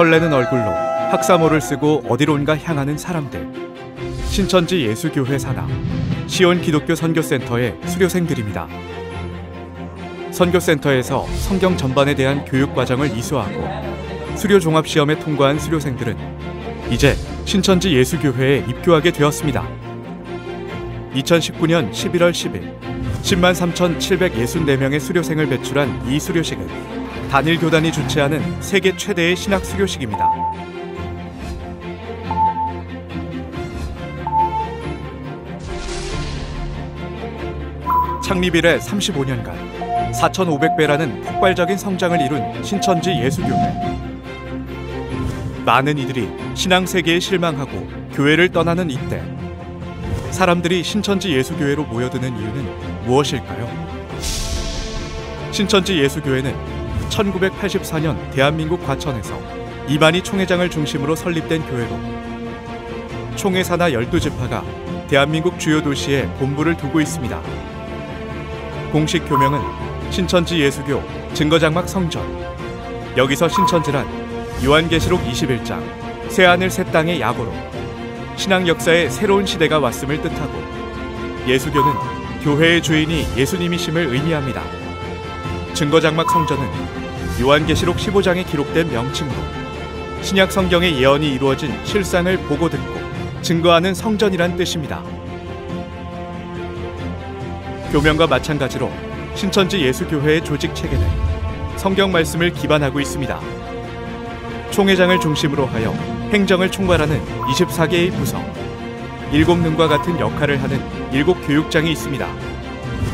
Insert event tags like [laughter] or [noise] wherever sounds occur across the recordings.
설레는 얼굴로 학사모를 쓰고 어디론가 향하는 사람들. 신천지 예수교회 사하 시온 기독교 선교센터의 수료생들입니다. 선교센터에서 성경 전반에 대한 교육 과정을 이수하고 수료 종합 시험에 통과한 수료생들은 이제 신천지 예수교회에 입교하게 되었습니다. 2019년 11월 10일 10만 3,764명의 수료생을 배출한 이 수료식은 단일 교단이 주최하는 세계 최대의 신학 수교식입니다. 창립 이래 35년간 4,500배라는 폭발적인 성장을 이룬 신천지 예수교회. 많은 이들이 신앙 세계에 실망하고 교회를 떠나는 이때 사람들이 신천지 예수교회로 모여드는 이유는 무엇일까요? 신천지 예수교회는 1984년 대한민국 과천에서 이만희 총회장을 중심으로 설립된 교회로 총회 사나열두지파가 대한민국 주요 도시에 본부를 두고 있습니다. 공식 교명은 신천지 예수교 증거장막 성전 여기서 신천지란 요한계시록 21장 새하늘 새 땅의 야고로 신앙 역사의 새로운 시대가 왔음을 뜻하고 예수교는 교회의 주인이 예수님이심을 의미합니다. 증거장막 성전은 요한계시록 15장에 기록된 명칭으로 신약 성경의 예언이 이루어진 실상을 보고 듣고 증거하는 성전이란 뜻입니다. 교명과 마찬가지로 신천지 예수교회의 조직 체계는 성경 말씀을 기반하고 있습니다. 총회장을 중심으로 하여 행정을 총괄하는 24개의 부서, 일곱 눈과 같은 역할을 하는 일곱 교육장이 있습니다.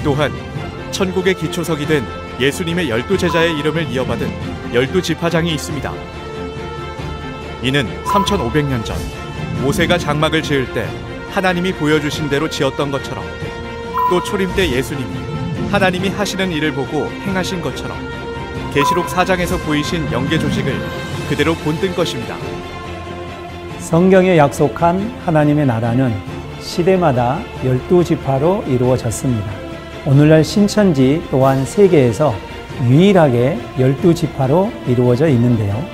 또한 천국의 기초석이 된 예수님의 열두 제자의 이름을 이어받은 열두 지파장이 있습니다. 이는 3,500년 전 모세가 장막을 지을 때 하나님이 보여주신 대로 지었던 것처럼 또 초림 때 예수님이 하나님이 하시는 일을 보고 행하신 것처럼 계시록 4장에서 보이신 영계 조직을 그대로 본뜬 것입니다. 성경에 약속한 하나님의 나라는 시대마다 열두 지파로 이루어졌습니다. 오늘날 신천지 또한 세계에서 유일하게 열두 지파로 이루어져 있는데요.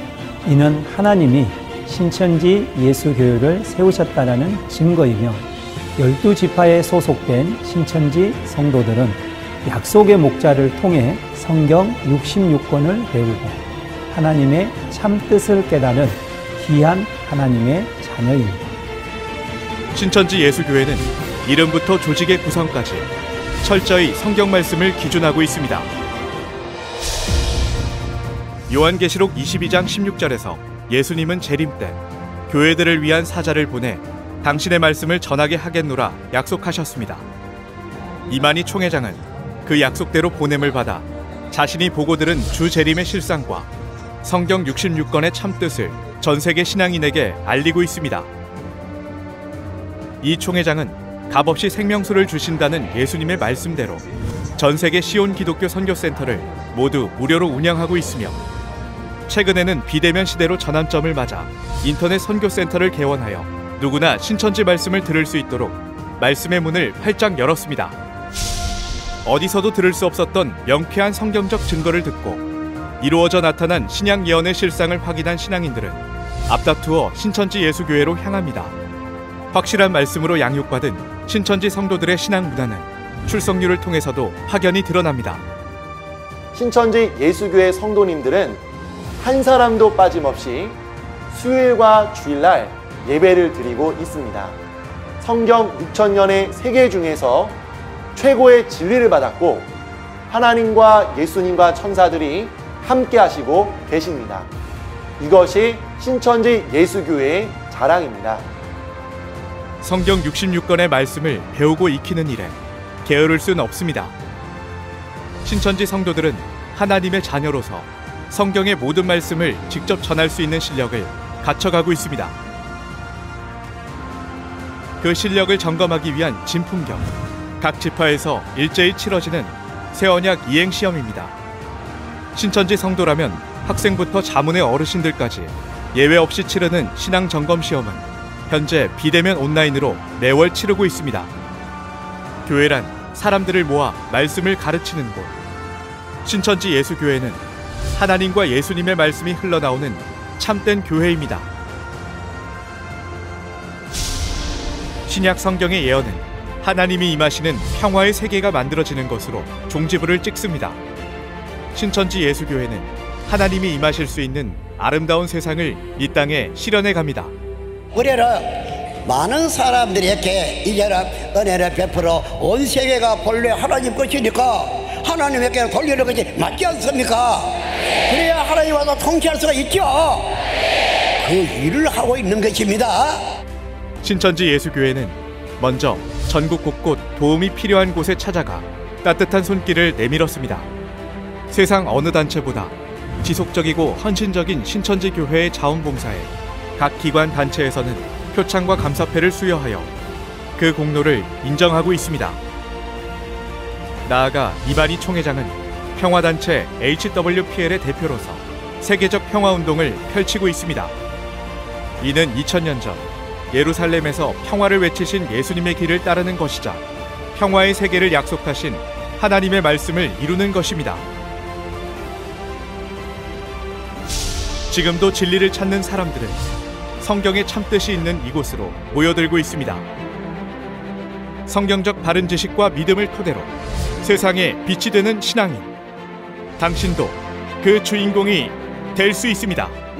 이는 하나님이 신천지 예수교회를 세우셨다라는 증거이며 열두 지파에 소속된 신천지 성도들은 약속의 목자를 통해 성경 66권을 배우고 하나님의 참뜻을 깨달은 귀한 하나님의 자녀입니다. 신천지 예수교회는 이름부터 조직의 구성까지 철저히 성경 말씀을 기준하고 있습니다. 요한계시록 22장 16절에서 예수님은 재림 때 교회들을 위한 사자를 보내 당신의 말씀을 전하게 하겠노라 약속하셨습니다. 이만희 총회장은 그 약속대로 보냄을 받아 자신이 보고 들은 주 재림의 실상과 성경 66권의 참뜻을 전 세계 신앙인에게 알리고 있습니다. 이 총회장은 답 없이 생명수를 주신다는 예수님의 말씀대로 전 세계 시온 기독교 선교센터를 모두 무료로 운영하고 있으며 최근에는 비대면 시대로 전환점을 맞아 인터넷 선교센터를 개원하여 누구나 신천지 말씀을 들을 수 있도록 말씀의 문을 활짝 열었습니다. 어디서도 들을 수 없었던 명쾌한 성경적 증거를 듣고 이루어져 나타난 신약 예언의 실상을 확인한 신앙인들은 앞다투어 신천지 예수교회로 향합니다. 확실한 말씀으로 양육받은 신천지 성도들의 신앙 문화는 출석률을 통해서도 확연히 드러납니다. 신천지 예수교회 성도님들은 한 사람도 빠짐없이 수요일과 주일날 예배를 드리고 있습니다. 성경 6천년의 세계 중에서 최고의 진리를 받았고 하나님과 예수님과 천사들이 함께 하시고 계십니다. 이것이 신천지 예수교회의 자랑입니다. 성경 66권의 말씀을 배우고 익히는 일에 게으를 순 없습니다. 신천지 성도들은 하나님의 자녀로서 성경의 모든 말씀을 직접 전할 수 있는 실력을 갖춰가고 있습니다. 그 실력을 점검하기 위한 진품경각 지파에서 일제히 치러지는 새 언약 이행 시험입니다. 신천지 성도라면 학생부터 자문의 어르신들까지 예외 없이 치르는 신앙 점검 시험은 현재 비대면 온라인으로 매월 치르고 있습니다. 교회란 사람들을 모아 말씀을 가르치는 곳. 신천지 예수교회는 하나님과 예수님의 말씀이 흘러나오는 참된 교회입니다. 신약 성경의 예언은 하나님이 임하시는 평화의 세계가 만들어지는 것으로 종지부를 찍습니다. 신천지 예수교회는 하나님이 임하실 수 있는 아름다운 세상을 이 땅에 실현해 갑니다. 우리는 많은 사람들에게 이제는 은혜를 베풀어 온 세계가 본래 하나님 것이니까 하나님에게 돌리는 것이 맞지 않습니까? 그래야 하나님 과도 통치할 수가 있죠. 그 일을 하고 있는 것입니다. 신천지 예수교회는 먼저 전국 곳곳 도움이 필요한 곳에 찾아가 따뜻한 손길을 내밀었습니다. 세상 어느 단체보다 지속적이고 헌신적인 신천지 교회의 자원봉사에 각 기관 단체에서는 표창과 감사패를 수여하여 그 공로를 인정하고 있습니다. 나아가 이바리 총회장은 평화단체 HWPL의 대표로서 세계적 평화운동을 펼치고 있습니다. 이는 2000년 전 예루살렘에서 평화를 외치신 예수님의 길을 따르는 것이자 평화의 세계를 약속하신 하나님의 말씀을 이루는 것입니다. 지금도 진리를 찾는 사람들은 성경의 참뜻이 있는 이곳으로 모여들고 있습니다. 성경적 바른 지식과 믿음을 토대로 세상에 빛이 되는 신앙인. 당신도 그 주인공이 될 수 있습니다.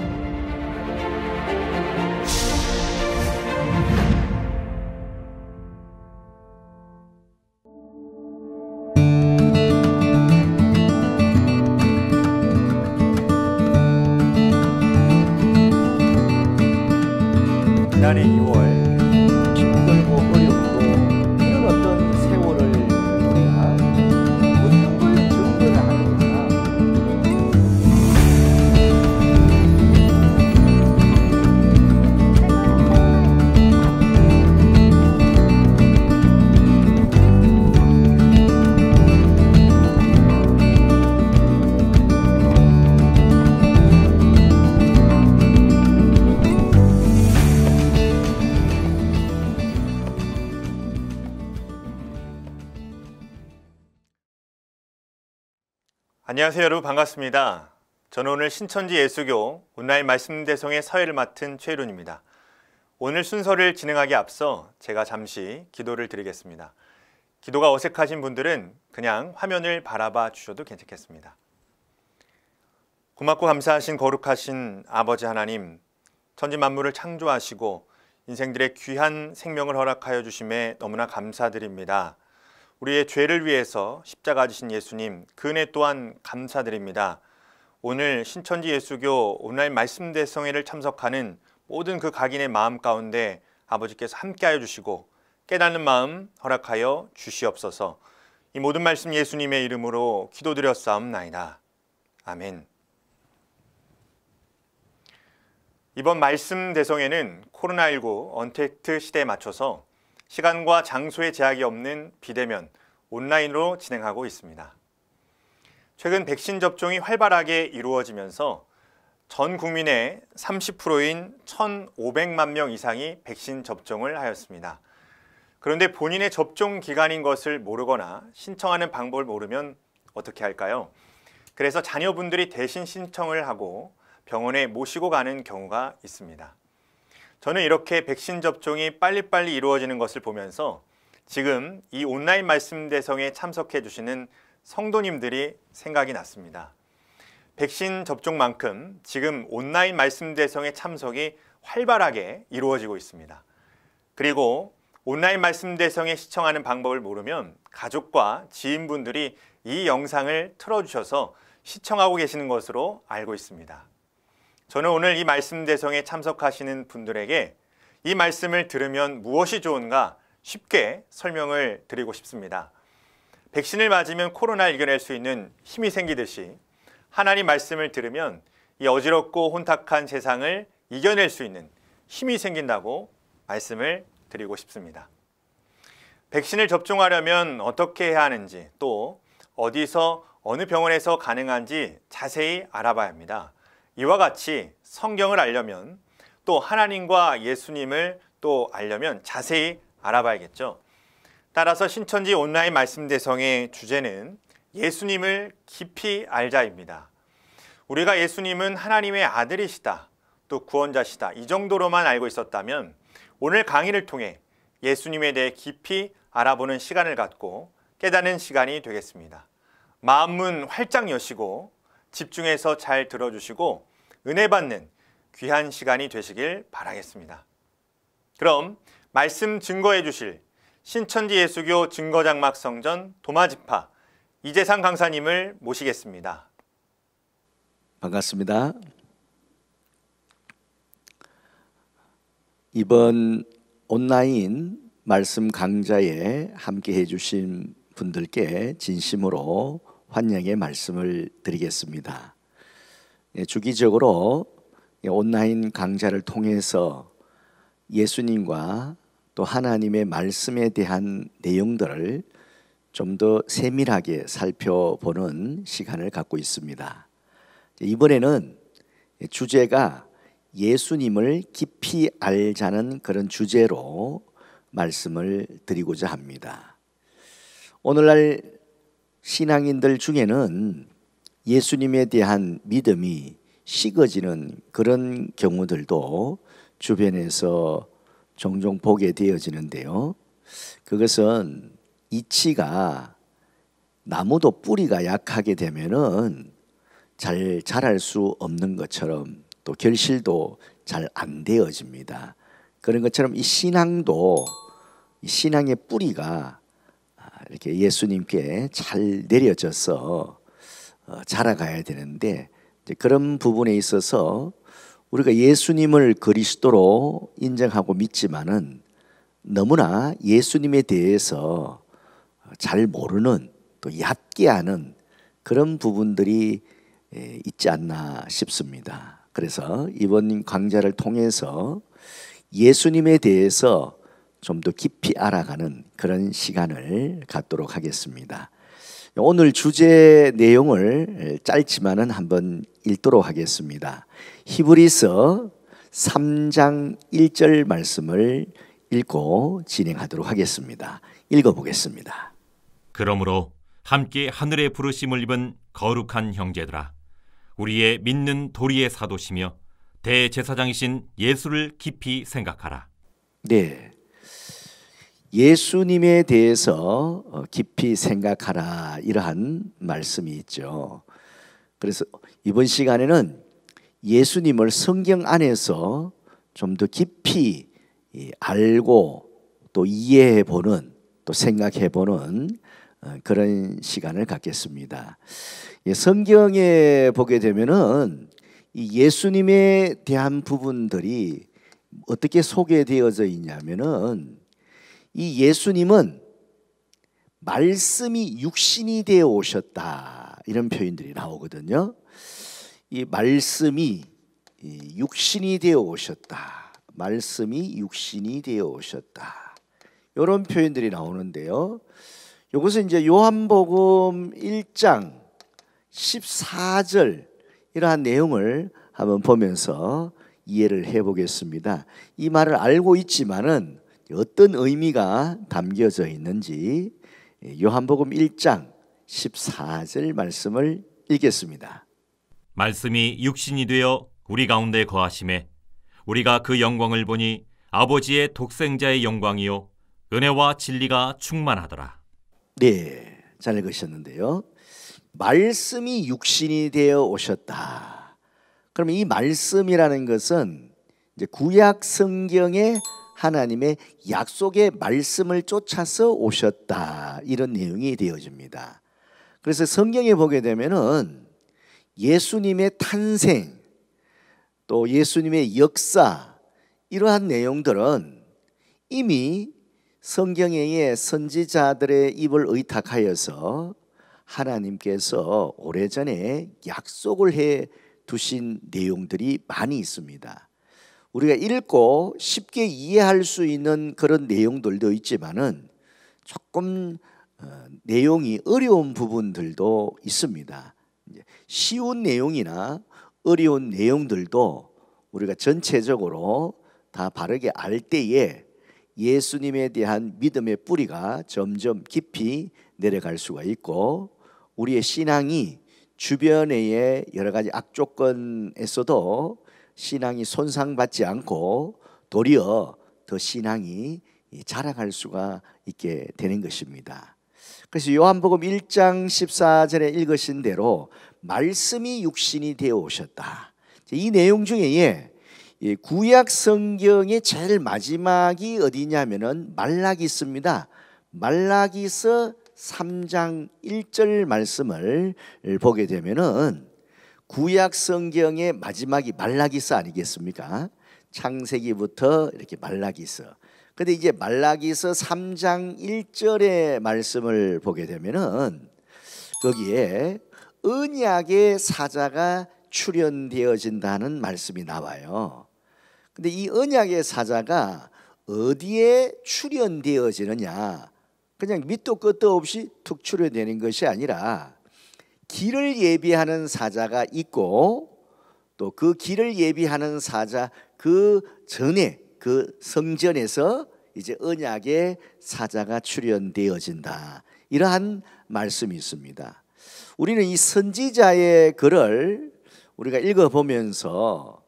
안녕하세요 여러분 반갑습니다. 저는 오늘 신천지 예수교 온라인 말씀대성의 사회를 맡은 최일훈입니다. 오늘 순서를 진행하기 앞서 제가 잠시 기도를 드리겠습니다. 기도가 어색하신 분들은 그냥 화면을 바라봐 주셔도 괜찮겠습니다. 고맙고 감사하신 거룩하신 아버지 하나님 천지 만물을 창조하시고 인생들의 귀한 생명을 허락하여 주심에 너무나 감사드립니다. 우리의 죄를 위해서 십자가 지신 예수님 그 은혜 또한 감사드립니다. 오늘 신천지 예수교 오늘 말씀 대성회를 참석하는 모든 그 각인의 마음 가운데 아버지께서 함께하여 주시고 깨닫는 마음 허락하여 주시옵소서. 이 모든 말씀 예수님의 이름으로 기도드렸사옵나이다. 아멘. 이번 말씀 대성에는 코로나19 언택트 시대에 맞춰서 시간과 장소의 제약이 없는 비대면, 온라인으로 진행하고 있습니다. 최근 백신 접종이 활발하게 이루어지면서 전 국민의 30%인 1,500만 명 이상이 백신 접종을 하였습니다. 그런데 본인의 접종 기간인 것을 모르거나 신청하는 방법을 모르면 어떻게 할까요? 그래서 자녀분들이 대신 신청을 하고 병원에 모시고 가는 경우가 있습니다. 저는 이렇게 백신 접종이 빨리빨리 이루어지는 것을 보면서 지금 이 온라인 말씀 대성에 참석해 주시는 성도님들이 생각이 났습니다. 백신 접종만큼 지금 온라인 말씀 대성의 참석이 활발하게 이루어지고 있습니다. 그리고 온라인 말씀 대성에 시청하는 방법을 모르면 가족과 지인분들이 이 영상을 틀어주셔서 시청하고 계시는 것으로 알고 있습니다. 저는 오늘 이 말씀 대성에 참석하시는 분들에게 이 말씀을 들으면 무엇이 좋은가 쉽게 설명을 드리고 싶습니다. 백신을 맞으면 코로나를 이겨낼 수 있는 힘이 생기듯이 하나님 말씀을 들으면 이 어지럽고 혼탁한 세상을 이겨낼 수 있는 힘이 생긴다고 말씀을 드리고 싶습니다. 백신을 접종하려면 어떻게 해야 하는지 또 어디서 어느 병원에서 가능한지 자세히 알아봐야 합니다. 이와 같이 성경을 알려면 또 하나님과 예수님을 또 알려면 자세히 알아봐야겠죠. 따라서 신천지 온라인 말씀 대성의 주제는 예수님을 깊이 알자입니다. 우리가 예수님은 하나님의 아들이시다, 또 구원자시다 이 정도로만 알고 있었다면 오늘 강의를 통해 예수님에 대해 깊이 알아보는 시간을 갖고 깨닫는 시간이 되겠습니다. 마음문 활짝 여시고 집중해서 잘 들어주시고 은혜 받는 귀한 시간이 되시길 바라겠습니다. 그럼 말씀 증거해 주실 신천지 예수교 증거장막 성전 도마지파 이재상 강사님을 모시겠습니다. 반갑습니다. 이번 온라인 말씀 강좌에 함께 해주신 분들께 진심으로 환영의 말씀을 드리겠습니다. 예, 주기적으로 예, 온라인 강좌를 통해서 예수님과 또 하나님의 말씀에 대한 내용들을 좀 더 세밀하게 살펴보는 시간을 갖고 있습니다. 예, 이번에는 주제가 예수님을 깊이 알자는 그런 주제로 말씀을 드리고자 합니다. 오늘날 신앙인들 중에는 예수님에 대한 믿음이 식어지는 그런 경우들도 주변에서 종종 보게 되어지는데요. 그것은 이치가 나무도 뿌리가 약하게 되면은 잘 자랄 수 없는 것처럼 또 결실도 잘 안 되어집니다. 그런 것처럼 이 신앙도 이 신앙의 뿌리가 이렇게 예수님께 잘 내려져서 어, 자라가야 되는데 그런 부분에 있어서 우리가 예수님을 그리스도로 인정하고 믿지만은 너무나 예수님에 대해서 잘 모르는 또 얕게 하는 그런 부분들이 있지 않나 싶습니다. 그래서 이번 강좌를 통해서 예수님에 대해서 좀더 깊이 알아가는 그런 시간을 갖도록 하겠습니다. 오늘 주제 내용을 짧지만은 한번 읽도록 하겠습니다. 히브리서 3장 1절 말씀을 읽고 진행하도록 하겠습니다. 읽어보겠습니다. 그러므로 함께 하늘의 부르심을 입은 거룩한 형제들아 우리의 믿는 도리의 사도시며 대제사장이신 예수를 깊이 생각하라. 네. 예수님에 대해서 어, 깊이 생각하라 이러한 말씀이 있죠. 그래서 이번 시간에는 예수님을 성경 안에서 좀 더 깊이 알고 또 이해해 보는 또 생각해 보는 어, 그런 시간을 갖겠습니다. 예, 성경에 보게 되면은 예수님에 대한 부분들이 어떻게 소개되어져 있냐면은 이 예수님은 말씀이 육신이 되어 오셨다. 이런 표현들이 나오거든요. 이 말씀이 육신이 되어 오셨다. 말씀이 육신이 되어 오셨다. 이런 표현들이 나오는데요. 이것은 이제 요한복음 1장 14절 이러한 내용을 한번 보면서 이해를 해보겠습니다. 이 말을 알고 있지만은 어떤 의미가 담겨져 있는지 예, 요한복음 1장 14절 말씀을 읽겠습니다. 말씀이 육신이 되어 우리 가운데 거하심에 우리가 그 영광을 보니 아버지의 독생자의 영광이요 은혜와 진리가 충만하더라. 네, 잘 읽으셨는데요. 말씀이 육신이 되어 오셨다. 그럼 이 말씀이라는 것은 구약 성경의 하나님의 약속의 말씀을 쫓아서 오셨다. 이런 내용이 되어집니다. 그래서 성경에 보게 되면은 예수님의 탄생, 또 예수님의 역사, 이러한 내용들은 이미 성경의 선지자들의 입을 의탁하여서 하나님께서 오래전에 약속을 해 두신 내용들이 많이 있습니다. 우리가 읽고 쉽게 이해할 수 있는 그런 내용들도 있지만은 조금 어, 내용이 어려운 부분들도 있습니다. 쉬운 내용이나 어려운 내용들도 우리가 전체적으로 다 바르게 알 때에 예수님에 대한 믿음의 뿌리가 점점 깊이 내려갈 수가 있고 우리의 신앙이 주변의 여러 가지 악조건에서도 신앙이 손상받지 않고 도리어 더 신앙이 자라갈 수가 있게 되는 것입니다. 그래서 요한복음 1장 14절에 읽으신 대로 말씀이 육신이 되어 오셨다. 이 내용 중에 예, 구약 성경의 제일 마지막이 어디냐면은 말라기 있습니다. 말라기서 3장 1절 말씀을 보게 되면은 구약 성경의 마지막이 말라기서 아니겠습니까? 창세기부터 이렇게 말라기서. 근데 이제 말라기서 3장 1절의 말씀을 보게 되면은 거기에 언약의 사자가 출현되어진다는 말씀이 나와요. 근데 이 언약의 사자가 어디에 출현되어지느냐? 그냥 밑도 끝도 없이 툭 출현되는 것이 아니라 길을 예비하는 사자가 있고 또 그 길을 예비하는 사자 그 전에 그 성전에서 이제 언약의 사자가 출현되어진다. 이러한 말씀이 있습니다. 우리는 이 선지자의 글을 우리가 읽어보면서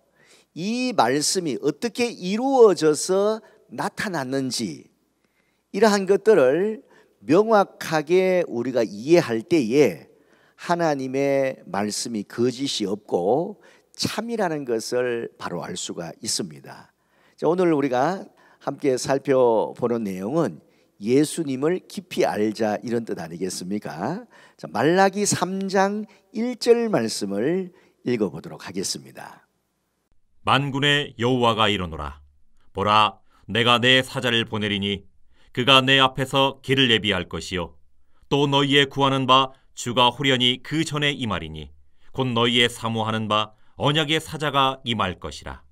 이 말씀이 어떻게 이루어져서 나타났는지 이러한 것들을 명확하게 우리가 이해할 때에 하나님의 말씀이 거짓이 없고 참이라는 것을 바로 알 수가 있습니다. 오늘 우리가 함께 살펴보는 내용은 예수님을 깊이 알자 이런 뜻 아니겠습니까? 말라기 3장 1절 말씀을 읽어보도록 하겠습니다. 만군의 여호와가 이르노라 보라 내가 내 사자를 보내리니 그가 내 앞에서 길을 예비할 것이요 또 너희의 구하는 바 주가 후련히그 전에 이 말이니 곧 너희의 사모하는 바 언약의 사자가 임할 것이라.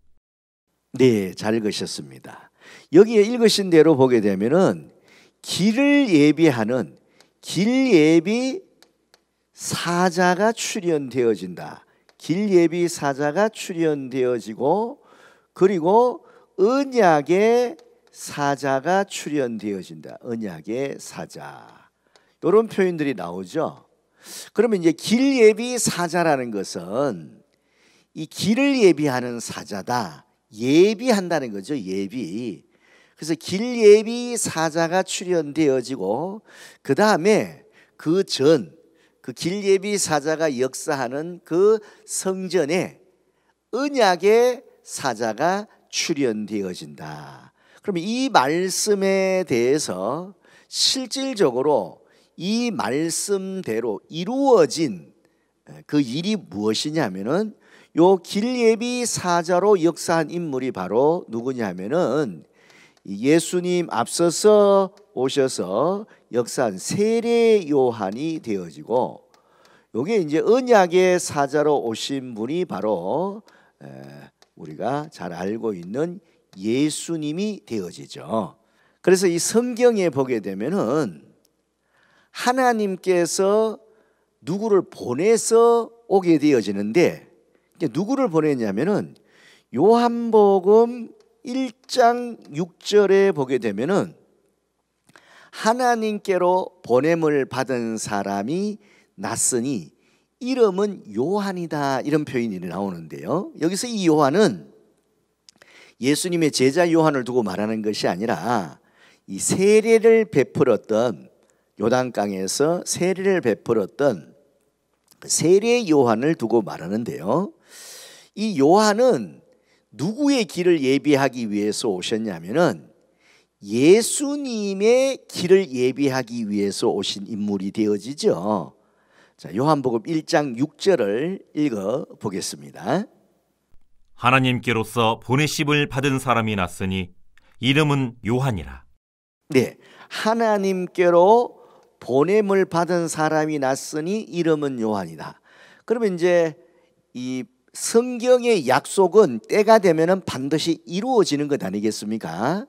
네, 잘 읽으셨습니다. 여기에 읽으신 대로 보게 되면은 길을 예비하는 길 예비 사자가 출현되어진다. 길 예비 사자가 출현되어지고 그리고 언약의 사자가 출현되어진다. 언약의 사자. 이런 표현들이 나오죠. 그러면 이제 길 예비 사자라는 것은 이 길을 예비하는 사자다. 예비한다는 거죠. 예비. 그래서 길 예비 사자가 출현되어지고 그 다음에 그 전 그 길 예비 사자가 역사하는 그 성전에 언약의 사자가 출현되어진다. 그러면 이 말씀에 대해서 실질적으로 이 말씀대로 이루어진 그 일이 무엇이냐면은 요 길예비 사자로 역사한 인물이 바로 누구냐면은 예수님 앞서서 오셔서 역사한 세례 요한이 되어지고 요게 이제 언약의 사자로 오신 분이 바로 우리가 잘 알고 있는 예수님이 되어지죠. 그래서 이 성경에 보게 되면은 하나님께서 누구를 보내서 오게 되어지는데 누구를 보냈냐면은 요한복음 1장 6절에 보게 되면은 하나님께로 보냄을 받은 사람이 났으니 이름은 요한이다 이런 표현이 나오는데요. 여기서 이 요한은 예수님의 제자 요한을 두고 말하는 것이 아니라 이 세례를 베풀었던 요단강에서 세례를 베풀었던 세례 요한을 두고 말하는데요. 이 요한은 누구의 길을 예비하기 위해서 오셨냐면은 예수님의 길을 예비하기 위해서 오신 인물이 되어지죠. 자, 요한복음 1장 6절을 읽어 보겠습니다. 하나님께로서 보내심을 받은 사람이 났으니 이름은 요한이라. 네. 하나님께로 보냄을 받은 사람이 났으니 이름은 요한이다. 그러면 이제 이 성경의 약속은 때가 되면 반드시 이루어지는 것 아니겠습니까?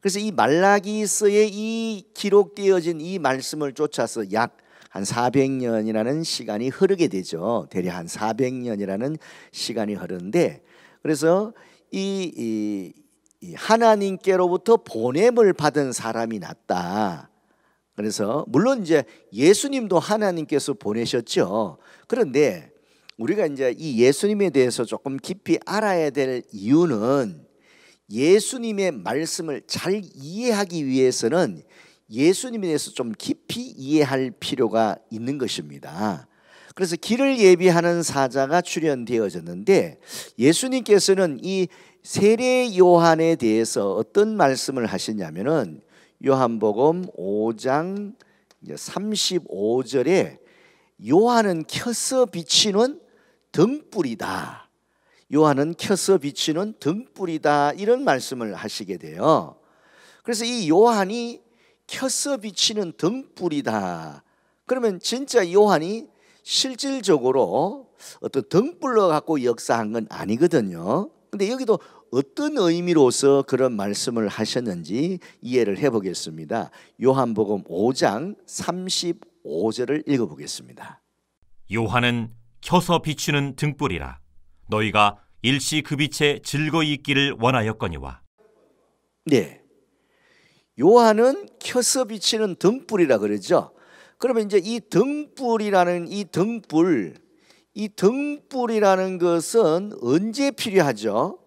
그래서 이 말라기서에 이 기록되어진 이 말씀을 쫓아서 약 한 400년이라는 시간이 흐르게 되죠. 대략 한 400년이라는 시간이 흐르데 그래서 이, 이, 이 하나님께로부터 보냄을 받은 사람이 났다. 그래서 물론 이제 예수님도 하나님께서 보내셨죠. 그런데 우리가 이제 이 예수님에 대해서 조금 깊이 알아야 될 이유는 예수님의 말씀을 잘 이해하기 위해서는 예수님에 대해서 좀 깊이 이해할 필요가 있는 것입니다. 그래서 길을 예비하는 사자가 출연되어졌는데 예수님께서는 이 세례 요한에 대해서 어떤 말씀을 하시냐면은 요한복음 5장 35절에 요한은 켜서 비치는 등불이다. 요한은 켜서 비치는 등불이다. 이런 말씀을 하시게 돼요. 그래서 이 요한이 켜서 비치는 등불이다. 그러면 진짜 요한이 실질적으로 어떤 등불로 갖고 역사한 건 아니거든요. 근데 여기도 어떤 의미로서 그런 말씀을 하셨는지 이해를 해보겠습니다. 요한복음 5장 35절을 읽어보겠습니다. 요한은 켜서 비추는 등불이라 너희가 일시 그 빛에 즐거이 있기를 원하였거니와. 네. 요한은 켜서 비치는 등불이라 그러죠. 그러면 이제 이 등불이라는 이 등불 이 등불이라는 것은 언제 필요하죠?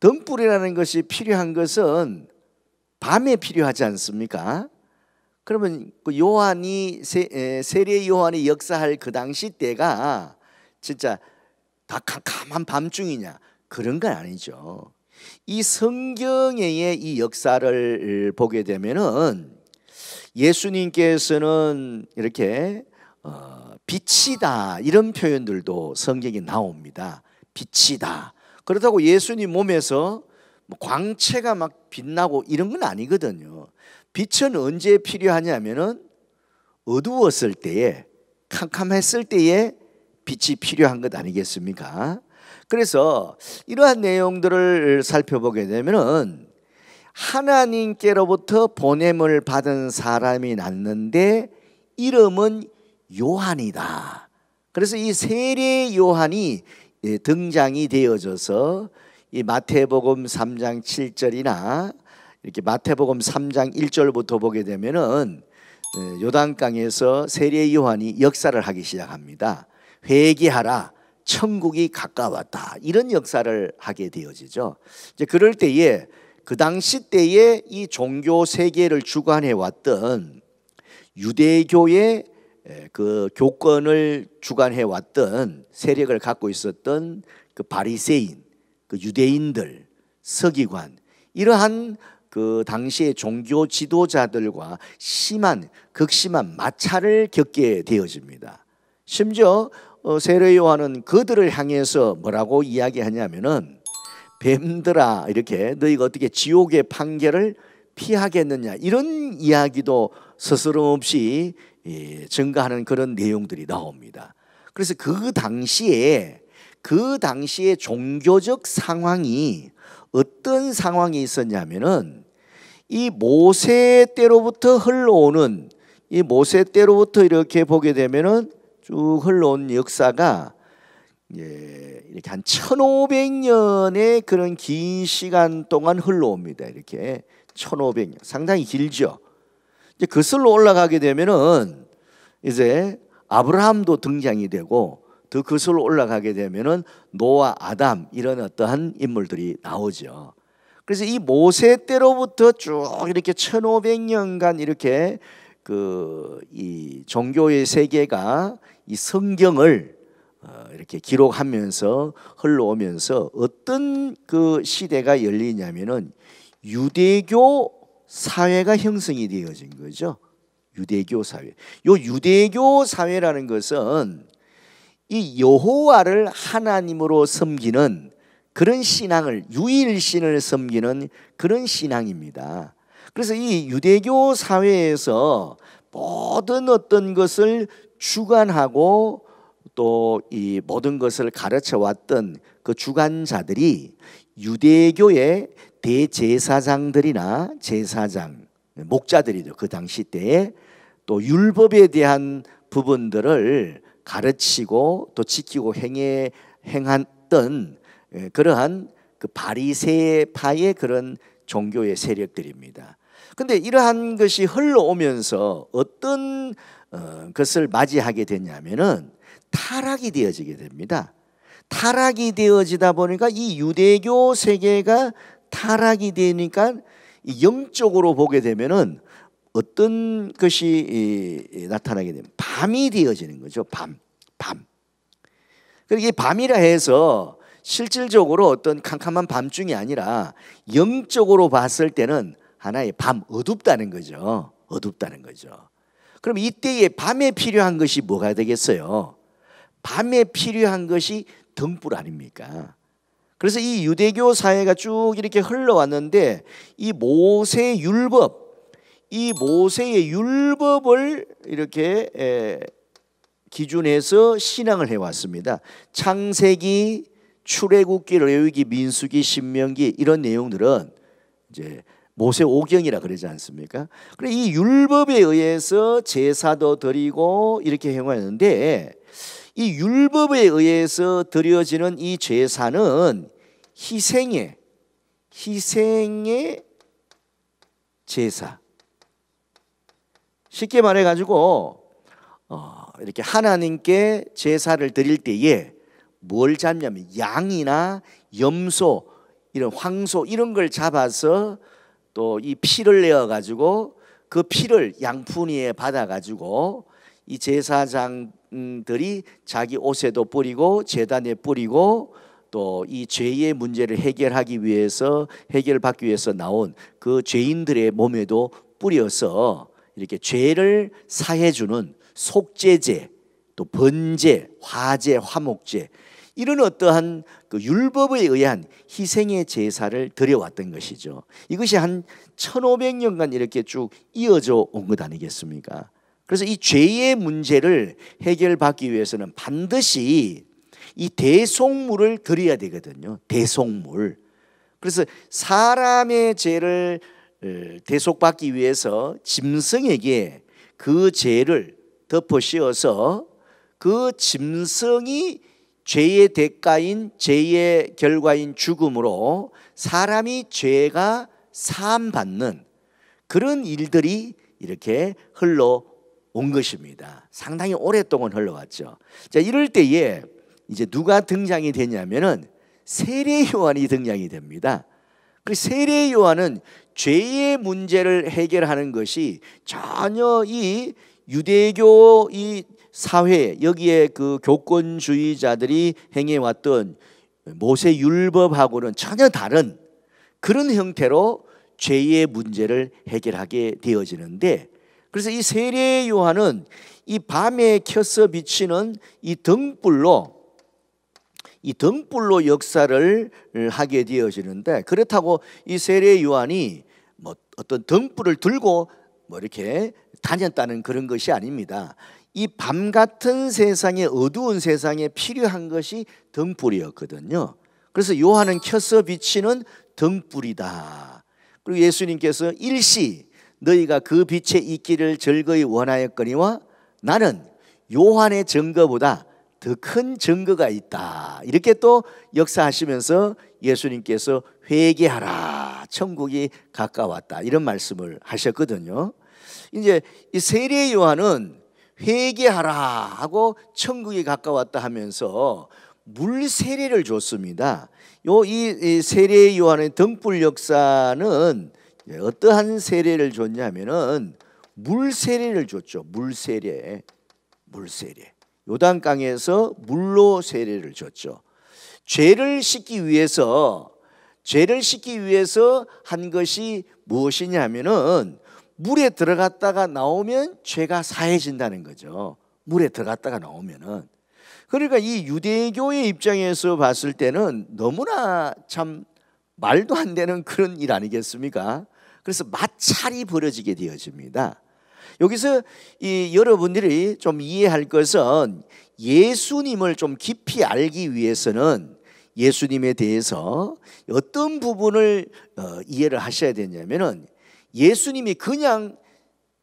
등불이라는 것이 필요한 것은 밤에 필요하지 않습니까? 그러면 그 요한이 세례 요한이 역사할 그 당시 때가 진짜 다 캄캄한 밤중이냐 그런 건 아니죠. 이 성경의 이 역사를 보게 되면은 예수님께서는 이렇게 어 빛이다 이런 표현들도 성경에 나옵니다. 빛이다. 그렇다고 예수님 몸에서 뭐 광채가 막 빛나고 이런 건 아니거든요. 빛은 언제 필요하냐면은 어두웠을 때에 캄캄했을 때에 빛이 필요한 것 아니겠습니까? 그래서 이러한 내용들을 살펴보게 되면은 하나님께로부터 보냄을 받은 사람이 났는데 이름은 요한이다. 그래서 이 세례 요한이 예, 등장이 되어져서 이 마태복음 3장 7절이나 이렇게 마태복음 3장 1절부터 보게 되면은 예, 요단강에서 세례 요한이 역사를 하기 시작합니다. 회개하라 천국이 가까웠다 이런 역사를 하게 되어지죠. 이제 그럴 때에 그 당시 때에 이 종교 세계를 주관해 왔던 유대교의 예, 그 교권을 주관해 왔던 세력을 갖고 있었던 그 바리새인, 그 유대인들, 서기관 이러한 그 당시의 종교 지도자들과 심한 극심한 마찰을 겪게 되어집니다. 심지어 어, 세례 요한은 그들을 향해서 뭐라고 이야기하냐면은 뱀들아 이렇게 너희가 어떻게 지옥의 판결을 피하겠느냐 이런 이야기도 스스럼 없이 예, 증가하는 그런 내용들이 나옵니다. 그래서 그 당시에 그 당시의 종교적 상황이 어떤 상황이 있었냐면은 이 모세 때로부터 흘러오는 이 모세 때로부터 이렇게 보게 되면은 쭉 흘러온 역사가 예, 이렇게 한 1500년의 그런 긴 시간 동안 흘러옵니다. 이렇게 1500년 상당히 길죠. 이제 그슬로 올라가게 되면은 이제 아브라함도 등장이 되고 더 그슬로 올라가게 되면은 노아, 아담 이런 어떠한 인물들이 나오죠. 그래서 이 모세 때로부터 쭉 이렇게 1500년간 이렇게 그 이 종교의 세계가 이 성경을 어, 이렇게 기록하면서 흘러오면서 어떤 그 시대가 열리냐면은 유대교 사회가 형성이 되어진 거죠. 유대교 사회. 요 유대교 사회라는 것은 이 여호와를 하나님으로 섬기는 그런 신앙을 유일신을 섬기는 그런 신앙입니다. 그래서 이 유대교 사회에서 모든 어떤 것을 주관하고 또 이 모든 것을 가르쳐 왔던 그 주관자들이 유대교의 대제사장들이나 제사장, 목자들이죠. 그 당시 때에 또 율법에 대한 부분들을 가르치고 또 지키고 행해 행했던 예, 그러한 그 바리새파의 그런 종교의 세력들입니다. 근데 이러한 것이 흘러오면서 어떤 어, 것을 맞이하게 되냐면은 타락이 되어지게 됩니다. 타락이 되어지다 보니까 이 유대교 세계가 타락이 되니까 영적으로 보게 되면은 어떤 것이 나타나게 되면 밤이 되어지는 거죠. 밤, 밤. 그리고 이 밤이라 해서 실질적으로 어떤 캄캄한 밤중이 아니라 영적으로 봤을 때는 하나의 밤 어둡다는 거죠. 어둡다는 거죠. 그럼 이때에 밤에 필요한 것이 뭐가 되겠어요? 밤에 필요한 것이 등불 아닙니까? 그래서 이 유대교 사회가 쭉 이렇게 흘러왔는데 이 모세 율법 이 모세의 율법을 이렇게 기준해서 신앙을 해왔습니다. 창세기, 출애굽기, 레위기, 민수기, 신명기 이런 내용들은 이제 모세 오경이라 그러지 않습니까? 그래 이 율법에 의해서 제사도 드리고 이렇게 행하는데 이 율법에 의해서 드려지는 이 제사는 희생의 희생의 제사. 쉽게 말해 가지고 어, 이렇게 하나님께 제사를 드릴 때에 뭘 잡냐면 양이나 염소 이런 황소 이런 걸 잡아서 또 이 피를 내어 가지고 그 피를 양푼이에 받아 가지고 이 제사장들이 자기 옷에도 뿌리고 제단에 뿌리고 또이 죄의 문제를 해결하기 위해서 해결받기 위해서 나온 그 죄인들의 몸에도 뿌려서 이렇게 죄를 사해주는 속죄제 또 번제, 화제, 화목제 이런 어떠한 그 율법에 의한 희생의 제사를 드려왔던 것이죠. 이것이 한 1500년간 이렇게 쭉 이어져 온 것 아니겠습니까? 그래서 이 죄의 문제를 해결받기 위해서는 반드시 이 대속물을 드려야 되거든요. 대속물. 그래서 사람의 죄를 어, 대속받기 위해서 짐승에게 그 죄를 덮어 씌워서 그 짐승이 죄의 대가인 죄의 결과인 죽음으로 사람이 죄가 사함받는 그런 일들이 이렇게 흘러온 것입니다. 상당히 오랫동안 흘러왔죠. 자, 이럴 때에 이제 누가 등장이 되냐면은 세례 요한이 등장이 됩니다. 그 세례 요한은 죄의 문제를 해결하는 것이 전혀 이 유대교 이 사회 여기에 그 교권주의자들이 행해 왔던 모세 율법하고는 전혀 다른 그런 형태로 죄의 문제를 해결하게 되어지는데 그래서 이 세례 요한은 이 밤에 켜서 비치는 이 등불로 이 등불로 역사를 어, 하게 되어지는데 그렇다고 이 세례 요한이 뭐 어떤 등불을 들고 뭐 이렇게 다녔다는 그런 것이 아닙니다. 이 밤 같은 세상에 어두운 세상에 필요한 것이 등불이었거든요. 그래서 요한은 켜서 비치는 등불이다. 그리고 예수님께서 일시 너희가 그 빛에 있기를 즐거이 원하였거니와 나는 요한의 증거보다 더큰 증거가 있다. 이렇게 또 역사하시면서 예수님께서 회개하라. 천국이 가까웠다. 이런 말씀을 하셨거든요. 이제 이 세례 요한은 회개하라 하고 천국이 가까웠다 하면서 물 세례를 줬습니다. 요 이 세례 요한의 등불 역사는 어떠한 세례를 줬냐면은 물 세례를 줬죠. 물 세례. 물 세례. 요단강에서 물로 세례를 줬죠. 죄를 씻기 위해서 죄를 씻기 위해서 한 것이 무엇이냐면은 물에 들어갔다가 나오면 죄가 사해진다는 거죠. 물에 들어갔다가 나오면은 그러니까 이 유대교의 입장에서 봤을 때는 너무나 참 말도 안 되는 그런 일 아니겠습니까? 그래서 마찰이 벌어지게 되어집니다. 여기서 이 여러분들이 좀 이해할 것은 예수님을 좀 깊이 알기 위해서는 예수님에 대해서 어떤 부분을 어, 이해를 하셔야 되냐면은 예수님이 그냥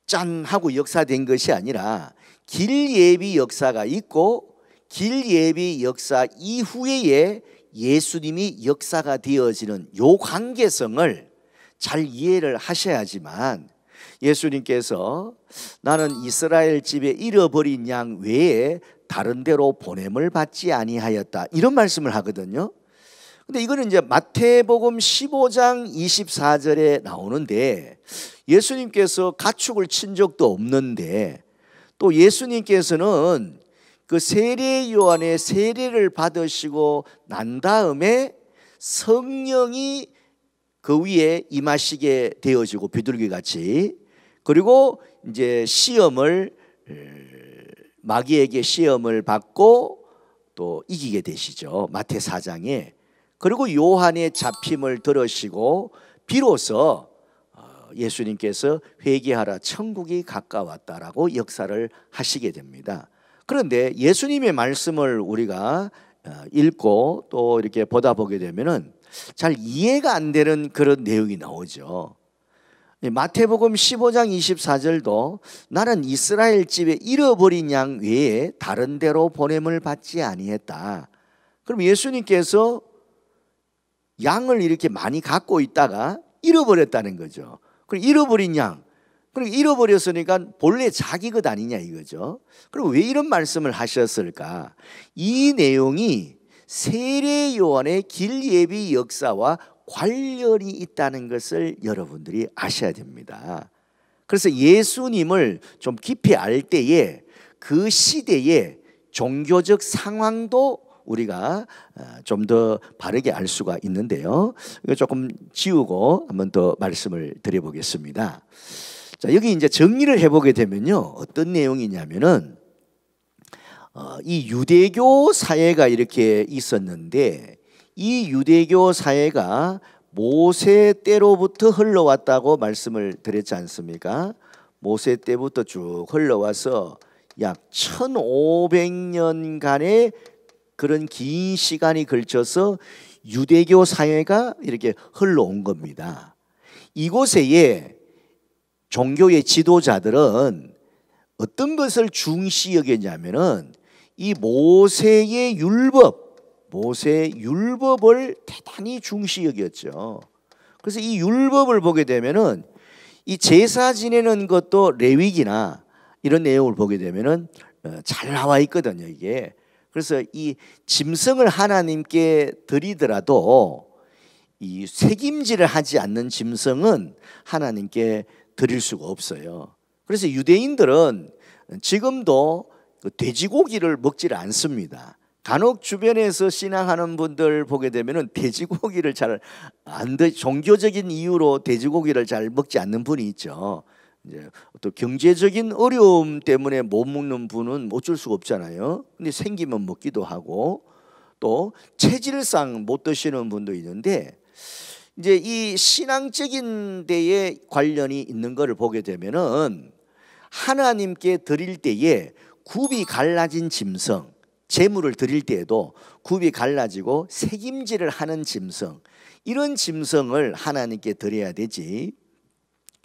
짠 하고 역사된 것이 아니라 길 예비 역사가 있고 길 예비 역사 이후에 예수님이 역사가 되어지는 요 관계성을 잘 이해를 하셔야지만 예수님께서 나는 이스라엘 집에 잃어버린 양 외에 다른 데로 보냄을 받지 아니하였다. 이런 말씀을 하거든요. 근데 이거는 이제 마태복음 15장 24절에 나오는데 예수님께서 가축을 친 적도 없는데 또 예수님께서는 그 세례 요한의 세례를 받으시고 난 다음에 성령이 그 위에 임하시게 되어지고 비둘기 같이 그리고 이제 시험을 마귀에게 시험을 받고 또 이기게 되시죠. 마태 4장에 그리고 요한의 잡힘을 들으시고 비로소 어, 예수님께서 회개하라 천국이 가까웠다라고 역사를 하시게 됩니다. 그런데 예수님의 말씀을 우리가 어, 읽고 또 이렇게 보다 보게 되면은 잘 이해가 안 되는 그런 내용이 나오죠. 예, 마태복음 15장 24절도 나는 이스라엘 집에 잃어버린 양 외에 다른 데로 보냄을 받지 아니했다. 그럼 예수님께서 양을 이렇게 많이 갖고 있다가 잃어버렸다는 거죠. 그럼 잃어버린 양. 그럼 잃어버렸으니까 본래 자기 것 아니냐 이거죠. 그럼 왜 이런 말씀을 하셨을까? 이 내용이 세례 요한의 길 예비 역사와 관련이 있다는 것을 여러분들이 아셔야 됩니다. 그래서 예수님을 좀 깊이 알 때에 그 시대의 종교적 상황도 우리가 어, 좀더 바르게 알 수가 있는데요. 이거 조금 지우고 한번 더 말씀을 드려보겠습니다. 자, 여기 이제 정리를 해보게 되면요. 어떤 내용이냐면은 어, 이 유대교 사회가 이렇게 있었는데 이 유대교 사회가 모세 때로부터 흘러왔다고 말씀을 드렸지 않습니까? 모세 때부터 쭉 흘러와서 약 1500년간의 그런 긴 시간이 걸쳐서 유대교 사회가 이렇게 흘러온 겁니다. 이곳에 종교의 지도자들은 어떤 것을 중시 여겼냐면은 이 모세의 율법, 모세 율법을 대단히 중시 여겼죠. 그래서 이 율법을 보게 되면은 이 제사 지내는 것도 레위기나 이런 내용을 보게 되면은 어, 잘 나와 있거든요, 이게. 그래서 이 짐승을 하나님께 드리더라도 이 책임질을 하지 않는 짐승은 하나님께 드릴 수가 없어요. 그래서 유대인들은 지금도 그 돼지고기를 먹지를 않습니다. 간혹 주변에서 신앙하는 분들 보게 되면은 돼지고기를 잘 안 돼, 종교적인 이유로 돼지고기를 잘 먹지 않는 분이 있죠. 이제 또 경제적인 어려움 때문에 못 먹는 분은 어쩔 수가 없잖아요. 근데 생기면 먹기도 하고 또 체질상 못 드시는 분도 있는데 이제 이 신앙적인 데에 관련이 있는 것을 보게 되면은 하나님께 드릴 때에 굽이 갈라진 짐승 재물을 드릴 때에도 굽이 갈라지고 새김질을 하는 짐승 이런 짐승을 하나님께 드려야 되지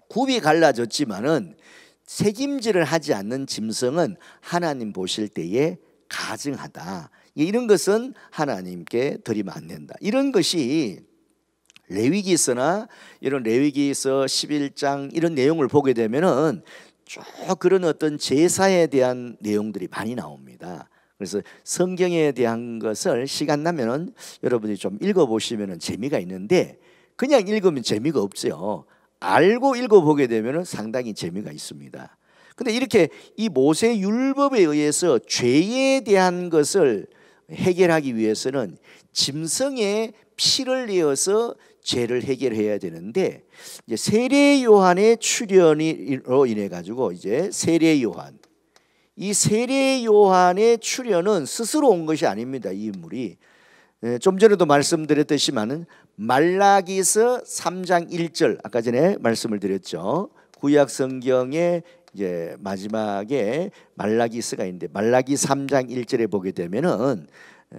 굽이 갈라졌지만은 새김질을 하지 않는 짐승은 하나님 보실 때에 가증하다 예, 이런 것은 하나님께 드리면 안 된다 이런 것이 레위기서나 이런 레위기서 11장 이런 내용을 보게 되면은 쭉 그런 어떤 제사에 대한 내용들이 많이 나옵니다. 그래서 성경에 대한 것을 시간 나면은 여러분이 좀 읽어보시면은 재미가 있는데 그냥 읽으면 재미가 없어요. 알고 읽어보게 되면은 상당히 재미가 있습니다. 근데 이렇게 이 모세 율법에 의해서 죄에 대한 것을 해결하기 위해서는 짐승의 피를 내어서 죄를 해결해야 되는데 세례 요한의 출현으로 인해 가지고 이제 세례 요한 이 세례 요한의 출현은 스스로 온 것이 아닙니다. 이 인물이 예, 좀 전에도 말씀드렸듯이만은 말라기서 3장 1절 아까 전에 말씀을 드렸죠. 구약 성경의 이제 마지막에 말라기스가 있는데 말라기 3장 1절에 보게 되면은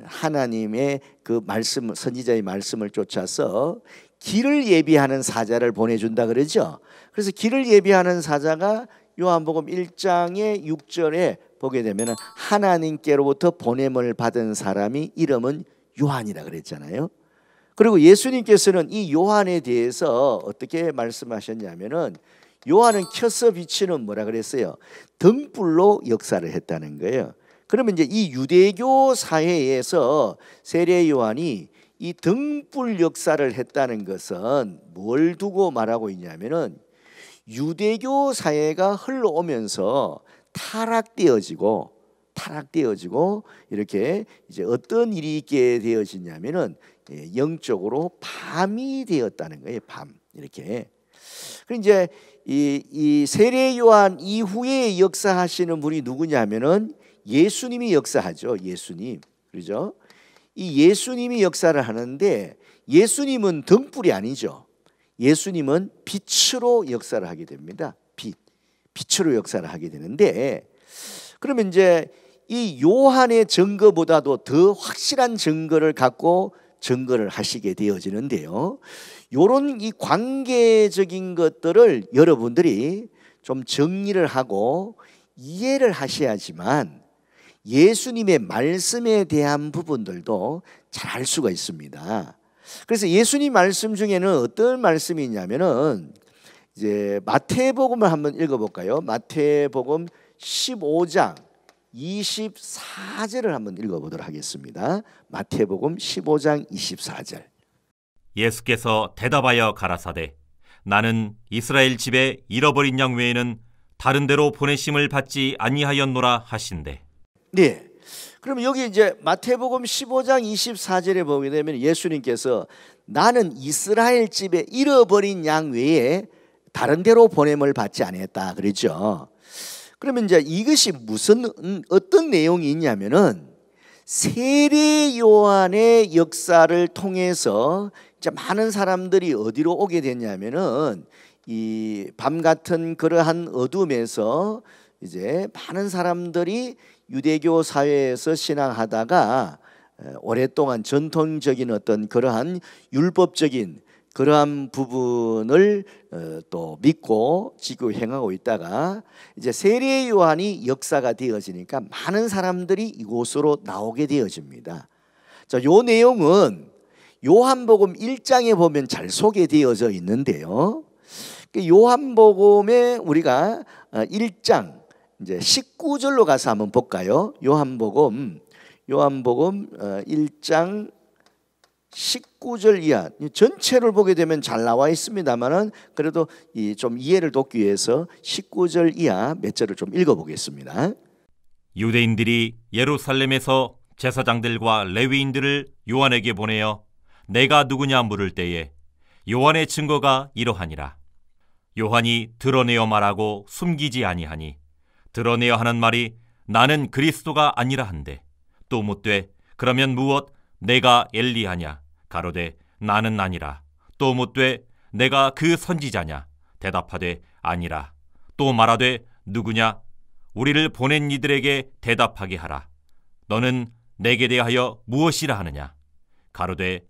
하나님의 그 말씀 선지자의 말씀을 쫓아서 길을 예비하는 사자를 보내준다 그러죠. 그래서 길을 예비하는 사자가 요한복음 1장의 6절에 보게 되면 하나님께로부터 보냄을 받은 사람이 이름은 요한이라 그랬잖아요. 그리고 예수님께서는 이 요한에 대해서 어떻게 말씀하셨냐면은 요한은 켜서 비치는 뭐라 그랬어요? 등불로 역사를 했다는 거예요. 그러면 이제 이 유대교 사회에서 세례 요한이 이 등불 역사를 했다는 것은 뭘 두고 말하고 있냐면은 유대교 사회가 흘러오면서 타락되어지고 타락되어지고 이렇게 이제 어떤 일이 있게 되어지냐면은 예, 영적으로 밤이 되었다는 거예요. 밤 이렇게. 그럼 이제 이, 이 세례 요한 이후에 역사하시는 분이 누구냐면은 예수님이 역사하죠. 예수님 그러죠. 이 예수님이 역사를 하는데 예수님은 등불이 아니죠. 예수님은 빛으로 역사를 하게 됩니다. 빛. 빛으로 역사를 하게 되는데 그러면 이제 이 요한의 증거보다도 더 확실한 증거를 갖고 증거를 하시게 되어지는데요. 요런 이 관계적인 것들을 여러분들이 좀 정리를 하고 이해를 하셔야지만 예수님의 말씀에 대한 부분들도 잘 알 수가 있습니다. 그래서 예수님 말씀 중에는 어떤 말씀이 있냐면은 이제 마태복음을 한번 읽어볼까요? 마태복음 15장 24절을 한번 읽어보도록 하겠습니다. 마태복음 15장 24절. 예수께서 대답하여 가라사대 나는 이스라엘 집에 잃어버린 양 외에는 다른 데로 보내심을 받지 아니하였노라 하신대. 네. 그러면 여기 이제 마태복음 15장 24절에 보게 되면 예수님께서 나는 이스라엘 집에 잃어버린 양 외에 다른 데로 보냄을 받지 아니했다 그랬죠. 그러면 이제 이것이 무슨 어떤 내용이 있냐면은 세례 요한의 역사를 통해서 이제 많은 사람들이 어디로 오게 됐냐면은 이 밤 같은 그러한 어둠에서 이제 많은 사람들이 유대교 사회에서 신앙하다가 오랫동안 전통적인 어떤 그러한 율법적인 그러한 부분을 어, 또 믿고 지고 행하고 있다가 이제 세례 요한이 역사가 되어지니까 많은 사람들이 이곳으로 나오게 되어집니다. 자, 요 내용은 요한복음 1장에 보면 잘 소개되어져 있는데요. 그 요한복음에 우리가 1장 어, 이제 19절로 가서 한번 볼까요? 요한복음 요한복음 1장 어, 19절 이하 전체를 보게 되면 잘 나와 있습니다만은 그래도 좀 이해를 돕기 위해서 19절 이하 몇 절을 좀 읽어보겠습니다. 유대인들이 예루살렘에서 제사장들과 레위인들을 요한에게 보내어 내가 누구냐 물을 때에 요한의 증거가 이러하니라. 요한이 드러내어 말하고 숨기지 아니하니 드러내야 하는 말이 나는 그리스도가 아니라 한데 또못돼 그러면 무엇 내가 엘리하냐 가로되 나는 아니라 또못돼 내가 그 선지자냐 대답하되 아니라 또 말하되 누구냐 우리를 보낸 이들에게 대답하게 하라 너는 내게 대하여 무엇이라 하느냐 가로되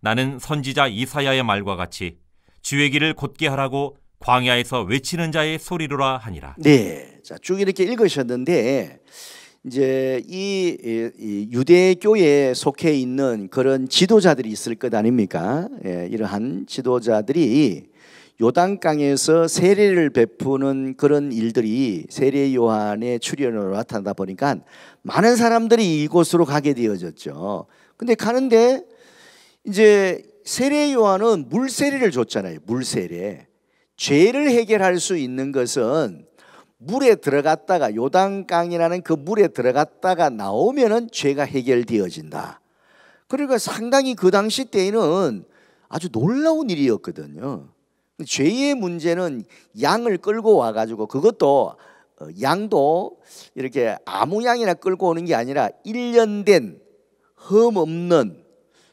나는 선지자 이사야의 말과 같이 주의 길을 곧게 하라고 광야에서 외치는 자의 소리로라 하니라. 네, 자쭉 이렇게 읽으셨는데 이제 이, 이, 이, 유대교에 속해 있는 그런 지도자들이 있을 것 아닙니까? 예, 이러한 지도자들이 요단강에서 세례를 베푸는 그런 일들이 세례 요한의 출현으로 나타나다 보니까 많은 사람들이 이곳으로 가게 되어졌죠. 근데 가는데 이제 세례 요한은 물세례를 줬잖아요. 물세례. 죄를 해결할 수 있는 것은 물에 들어갔다가 요단강이라는 그 물에 들어갔다가 나오면은 죄가 해결되어진다. 그러니까 상당히 그 당시 때에는 아주 놀라운 일이었거든요. 죄의 문제는 양을 끌고 와가지고 그것도 어, 양도 이렇게 아무 양이나 끌고 오는 게 아니라 1년 된흠 없는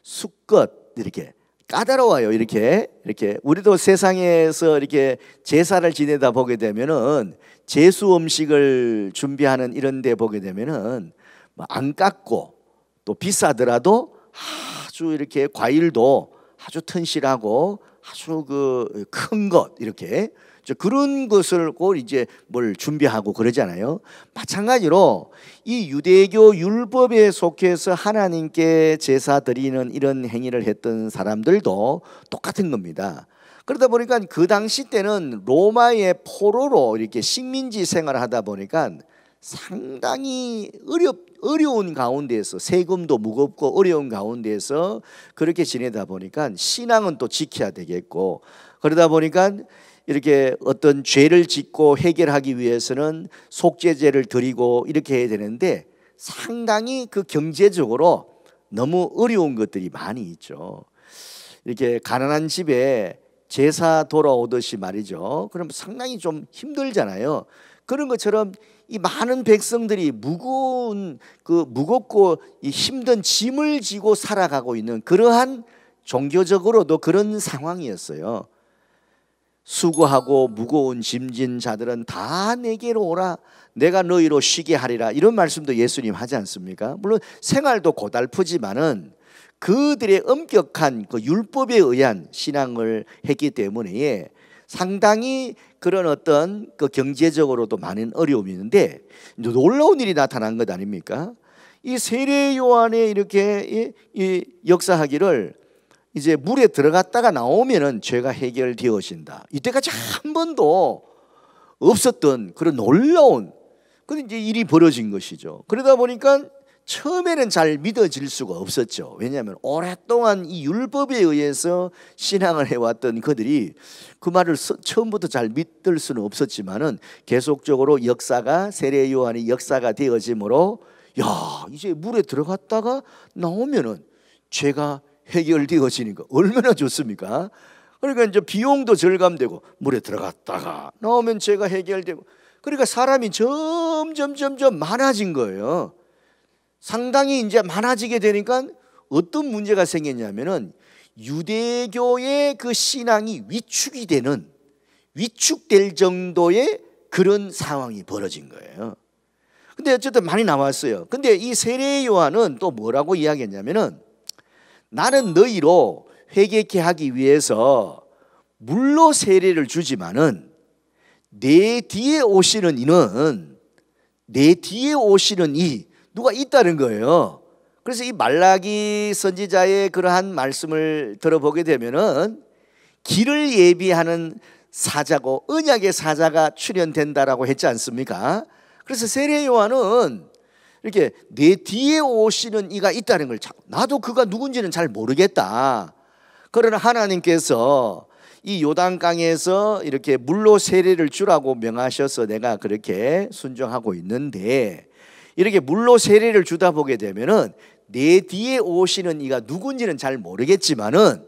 수컷 이렇게 까다로워요. 이렇게 이렇게 우리도 세상에서 이렇게 제사를 지내다 보게 되면은 제수 음식을 준비하는 이런 데 보게 되면은 뭐 안 깎고 또 비싸더라도 아주 이렇게 과일도 아주 튼실하고 아주 그 큰 것 이렇게 그런 것을 꼭 이제 뭘 준비하고 그러잖아요. 마찬가지로 이 유대교 율법에 속해서 하나님께 제사 드리는 이런 행위를 했던 사람들도 똑같은 겁니다. 그러다 보니까 그 당시 때는 로마의 포로로 이렇게 식민지 생활을 하다 보니까 상당히 어렵 어려운 가운데에서 세금도 무겁고 어려운 가운데에서 그렇게 지내다 보니까 신앙은 또 지켜야 되겠고 그러다 보니까 이렇게 어떤 죄를 짓고 해결하기 위해서는 속죄제를 드리고 이렇게 해야 되는데 상당히 그 경제적으로 너무 어려운 것들이 많이 있죠. 이렇게 가난한 집에 제사 돌아오듯이 말이죠. 그럼 상당히 좀 힘들잖아요. 그런 것처럼 이 많은 백성들이 무거운 그 무겁고 힘든 짐을 지고 살아가고 있는 그러한 종교적으로도 그런 상황이었어요. 수고하고 무거운 짐진 자들은 다 내게로 오라. 내가 너희로 쉬게 하리라. 이런 말씀도 예수님 하지 않습니까? 물론 생활도 고달프지만은 그들의 엄격한 그 율법에 의한 신앙을 했기 때문에 상당히 그런 어떤 그 경제적으로도 많은 어려움이 있는데 놀라운 일이 나타난 것 아닙니까? 이 세례 요한의 이렇게 이, 이 역사하기를 이제 물에 들어갔다가 나오면은 죄가 해결되어진다. 이때까지 한 번도 없었던 그런 놀라운 그런 이제 일이 벌어진 것이죠. 그러다 보니까 처음에는 잘 믿어질 수가 없었죠. 왜냐하면 오랫동안 이 율법에 의해서 신앙을 해왔던 그들이 그 말을 처음부터 잘 믿을 수는 없었지만은 계속적으로 역사가 세례 요한이 역사가 되어지므로 야 이제 물에 들어갔다가 나오면은 죄가 해결되어지니까 얼마나 좋습니까? 그러니까 이제 비용도 절감되고 물에 들어갔다가 나오면 죄가 해결되고 그러니까 사람이 점점 점점 많아진 거예요. 상당히 이제 많아지게 되니까 어떤 문제가 생겼냐면은 유대교의 그 신앙이 위축이 되는 위축될 정도의 그런 상황이 벌어진 거예요. 근데 어쨌든 많이 나왔어요. 근데 이 세례 요한은 또 뭐라고 이야기했냐면은 나는 너희로 회개케 하기 위해서 물로 세례를 주지만은 내 뒤에 오시는 이는 내 뒤에 오시는 이 누가 있다는 거예요. 그래서 이 말라기 선지자의 그러한 말씀을 들어보게 되면은 길을 예비하는 사자고 은약의 사자가 출현된다라고 했지 않습니까? 그래서 세례 요한은 이렇게 내 뒤에 오시는 이가 있다는 걸 나도 그가 누군지는 잘 모르겠다. 그러나 하나님께서 이 요단강에서 이렇게 물로 세례를 주라고 명하셔서 내가 그렇게 순종하고 있는데 이렇게 물로 세례를 주다 보게 되면은 내 뒤에 오시는 이가 누군지는 잘 모르겠지만은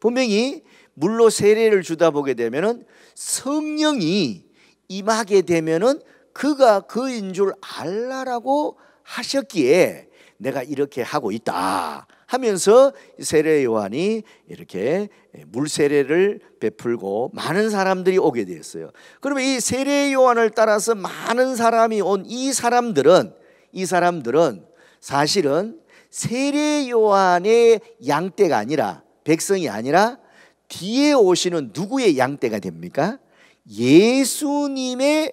분명히 물로 세례를 주다 보게 되면은 성령이 임하게 되면은 그가 그인 줄 알라라고 하셨기에 내가 이렇게 하고 있다 하면서 세례 요한이 이렇게 물 세례를 베풀고 많은 사람들이 오게 되었어요. 그러면 이 세례 요한을 따라서 많은 사람이 온 이 사람들은 이 사람들은 사실은 세례 요한의 양떼가 아니라 백성이 아니라 뒤에 오시는 누구의 양떼가 됩니까? 예수님의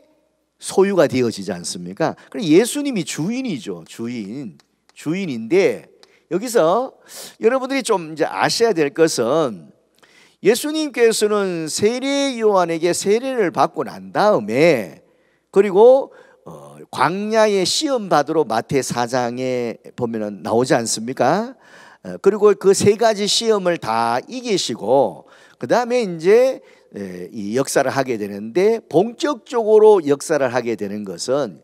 소유가 되어지지 않습니까? 그럼 그러니까 예수님이 주인이죠. 주인. 주인인데 여기서 여러분들이 좀 이제 아셔야 될 것은 예수님께서는 세례 요한에게 세례를 받고 난 다음에 그리고 어, 광야에 시험 받으러 마태 4장에 보면 나오지 않습니까? 어, 그리고 그 세 가지 시험을 다 이기시고 그 다음에 이제 이 역사를 하게 되는데 본격적으로 역사를 하게 되는 것은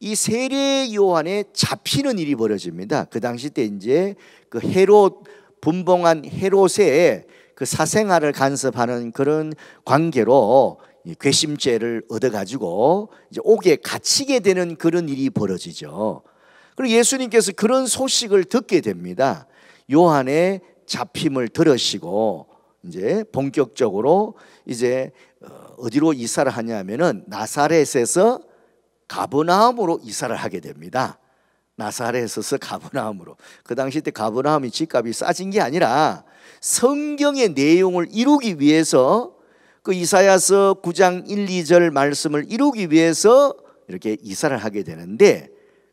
이 세례 요한에 잡히는 일이 벌어집니다. 그 당시 때 이제 그 헤롯 분봉한 헤롯의 그 사생활을 간섭하는 그런 관계로 괘씸죄를 얻어가지고 이제 옥에 갇히게 되는 그런 일이 벌어지죠. 그리고 예수님께서 그런 소식을 듣게 됩니다. 요한의 잡힘을 들으시고 이제 본격적으로 이제 어, 어디로 이사를 하냐면은 나사렛에서 가브나움으로 이사를 하게 됩니다. 나사렛에서 가브나움으로. 그 당시 때 가브나움이 집값이 싸진 게 아니라 성경의 내용을 이루기 위해서 그 이사야서 9장 1, 2절 말씀을 이루기 위해서 이렇게 이사를 하게 되는데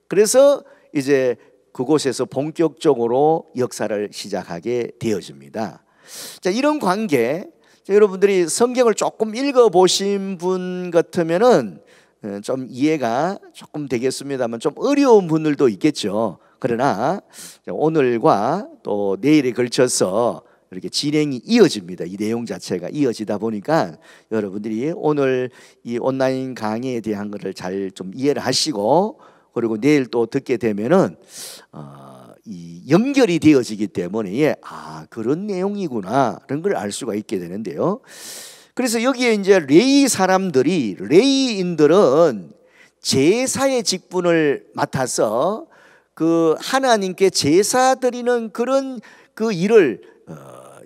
그래서 이제 그곳에서 본격적으로 역사를 시작하게 되어집니다. 자, 이런 관계 자, 여러분들이 성경을 조금 읽어 보신 분 같으면은 어, 좀 이해가 조금 되겠습니다만 좀 어려운 분들도 있겠죠. 그러나 오늘과 또 내일에 걸쳐서 이렇게 진행이 이어집니다. 이 내용 자체가 이어지다 보니까 여러분들이 오늘 이 온라인 강의에 대한 것을 잘 좀 이해를 하시고 그리고 내일 또 듣게 되면은 어, 이 연결이 되어지기 때문에 예, 아 그런 내용이구나라런걸 알 수가 있게 되는데요. 그래서 여기에 이제 레이 사람들이 레이인들은 제사의 직분을 맡아서 그 하나님께 제사 드리는 그런 그 일을 어,